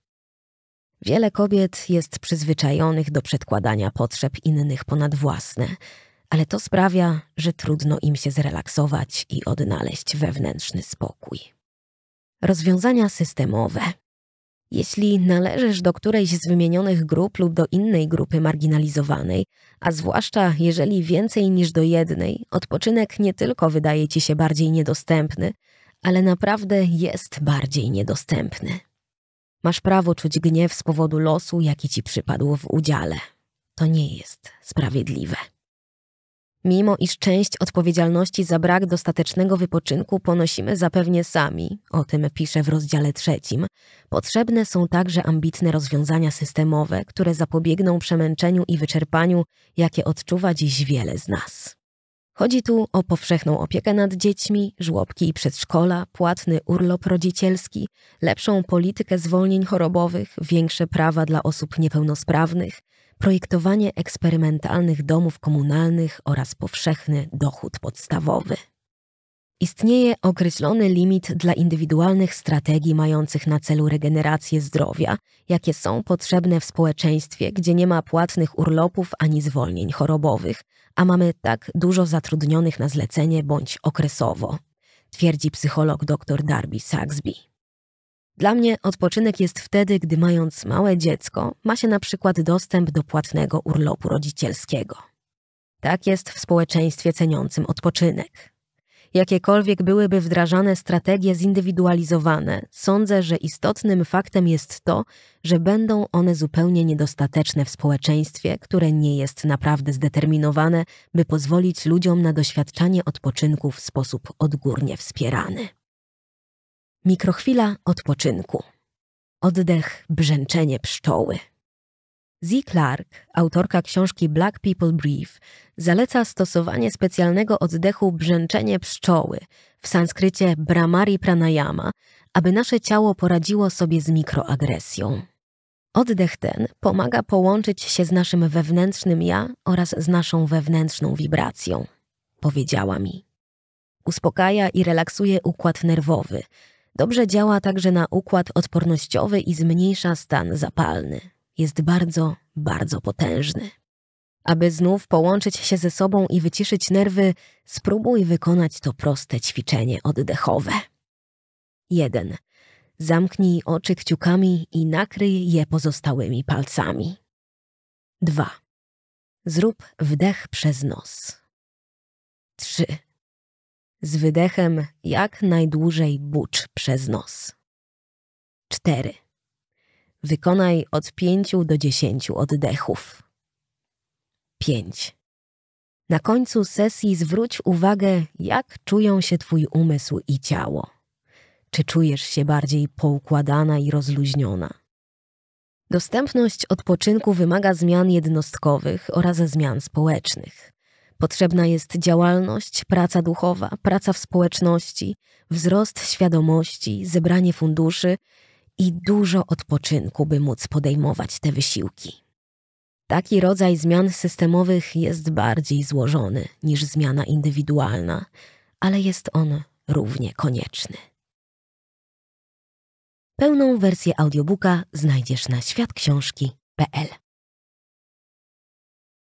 Wiele kobiet jest przyzwyczajonych do przedkładania potrzeb innych ponad własne, ale to sprawia, że trudno im się zrelaksować i odnaleźć wewnętrzny spokój. Rozwiązania systemowe jeśli należysz do którejś z wymienionych grup lub do innej grupy marginalizowanej, a zwłaszcza jeżeli więcej niż do jednej, odpoczynek nie tylko wydaje ci się bardziej niedostępny, ale naprawdę jest bardziej niedostępny. Masz prawo czuć gniew z powodu losu, jaki ci przypadł w udziale. To nie jest sprawiedliwe mimo iż część odpowiedzialności za brak dostatecznego wypoczynku ponosimy zapewnie sami, o tym pisze w rozdziale trzecim, potrzebne są także ambitne rozwiązania systemowe, które zapobiegną przemęczeniu i wyczerpaniu, jakie odczuwa dziś wiele z nas. Chodzi tu o powszechną opiekę nad dziećmi, żłobki i przedszkola, płatny urlop rodzicielski, lepszą politykę zwolnień chorobowych, większe prawa dla osób niepełnosprawnych, projektowanie eksperymentalnych domów komunalnych oraz powszechny dochód podstawowy. Istnieje określony limit dla indywidualnych strategii mających na celu regenerację zdrowia, jakie są potrzebne w społeczeństwie, gdzie nie ma płatnych urlopów ani zwolnień chorobowych, a mamy tak dużo zatrudnionych na zlecenie bądź okresowo, twierdzi psycholog dr Darby Saxby. Dla mnie odpoczynek jest wtedy, gdy mając małe dziecko, ma się na przykład dostęp do płatnego urlopu rodzicielskiego. Tak jest w społeczeństwie ceniącym odpoczynek. Jakiekolwiek byłyby wdrażane strategie zindywidualizowane, sądzę, że istotnym faktem jest to, że będą one zupełnie niedostateczne w społeczeństwie, które nie jest naprawdę zdeterminowane, by pozwolić ludziom na doświadczanie odpoczynku w sposób odgórnie wspierany. Mikrochwila odpoczynku. Oddech, brzęczenie pszczoły. Z. E. Clark, autorka książki Black People Brief, zaleca stosowanie specjalnego oddechu brzęczenie pszczoły, w sanskrycie Brahmari Pranayama, aby nasze ciało poradziło sobie z mikroagresją. Oddech ten pomaga połączyć się z naszym wewnętrznym ja oraz z naszą wewnętrzną wibracją, powiedziała mi. Uspokaja i relaksuje układ nerwowy, Dobrze działa także na układ odpornościowy i zmniejsza stan zapalny. Jest bardzo, bardzo potężny. Aby znów połączyć się ze sobą i wyciszyć nerwy, spróbuj wykonać to proste ćwiczenie oddechowe. 1. Zamknij oczy kciukami i nakryj je pozostałymi palcami. 2. Zrób wdech przez nos. 3 z wydechem jak najdłużej bucz przez nos. 4. Wykonaj od 5 do 10 oddechów. 5. Na końcu sesji zwróć uwagę, jak czują się Twój umysł i ciało. Czy czujesz się bardziej poukładana i rozluźniona? Dostępność odpoczynku wymaga zmian jednostkowych oraz zmian społecznych. Potrzebna jest działalność, praca duchowa, praca w społeczności, wzrost świadomości, zebranie funduszy i dużo odpoczynku, by móc podejmować te wysiłki. Taki rodzaj zmian systemowych jest bardziej złożony niż zmiana indywidualna, ale jest on równie konieczny. Pełną wersję audiobooka znajdziesz na światksiążki.pl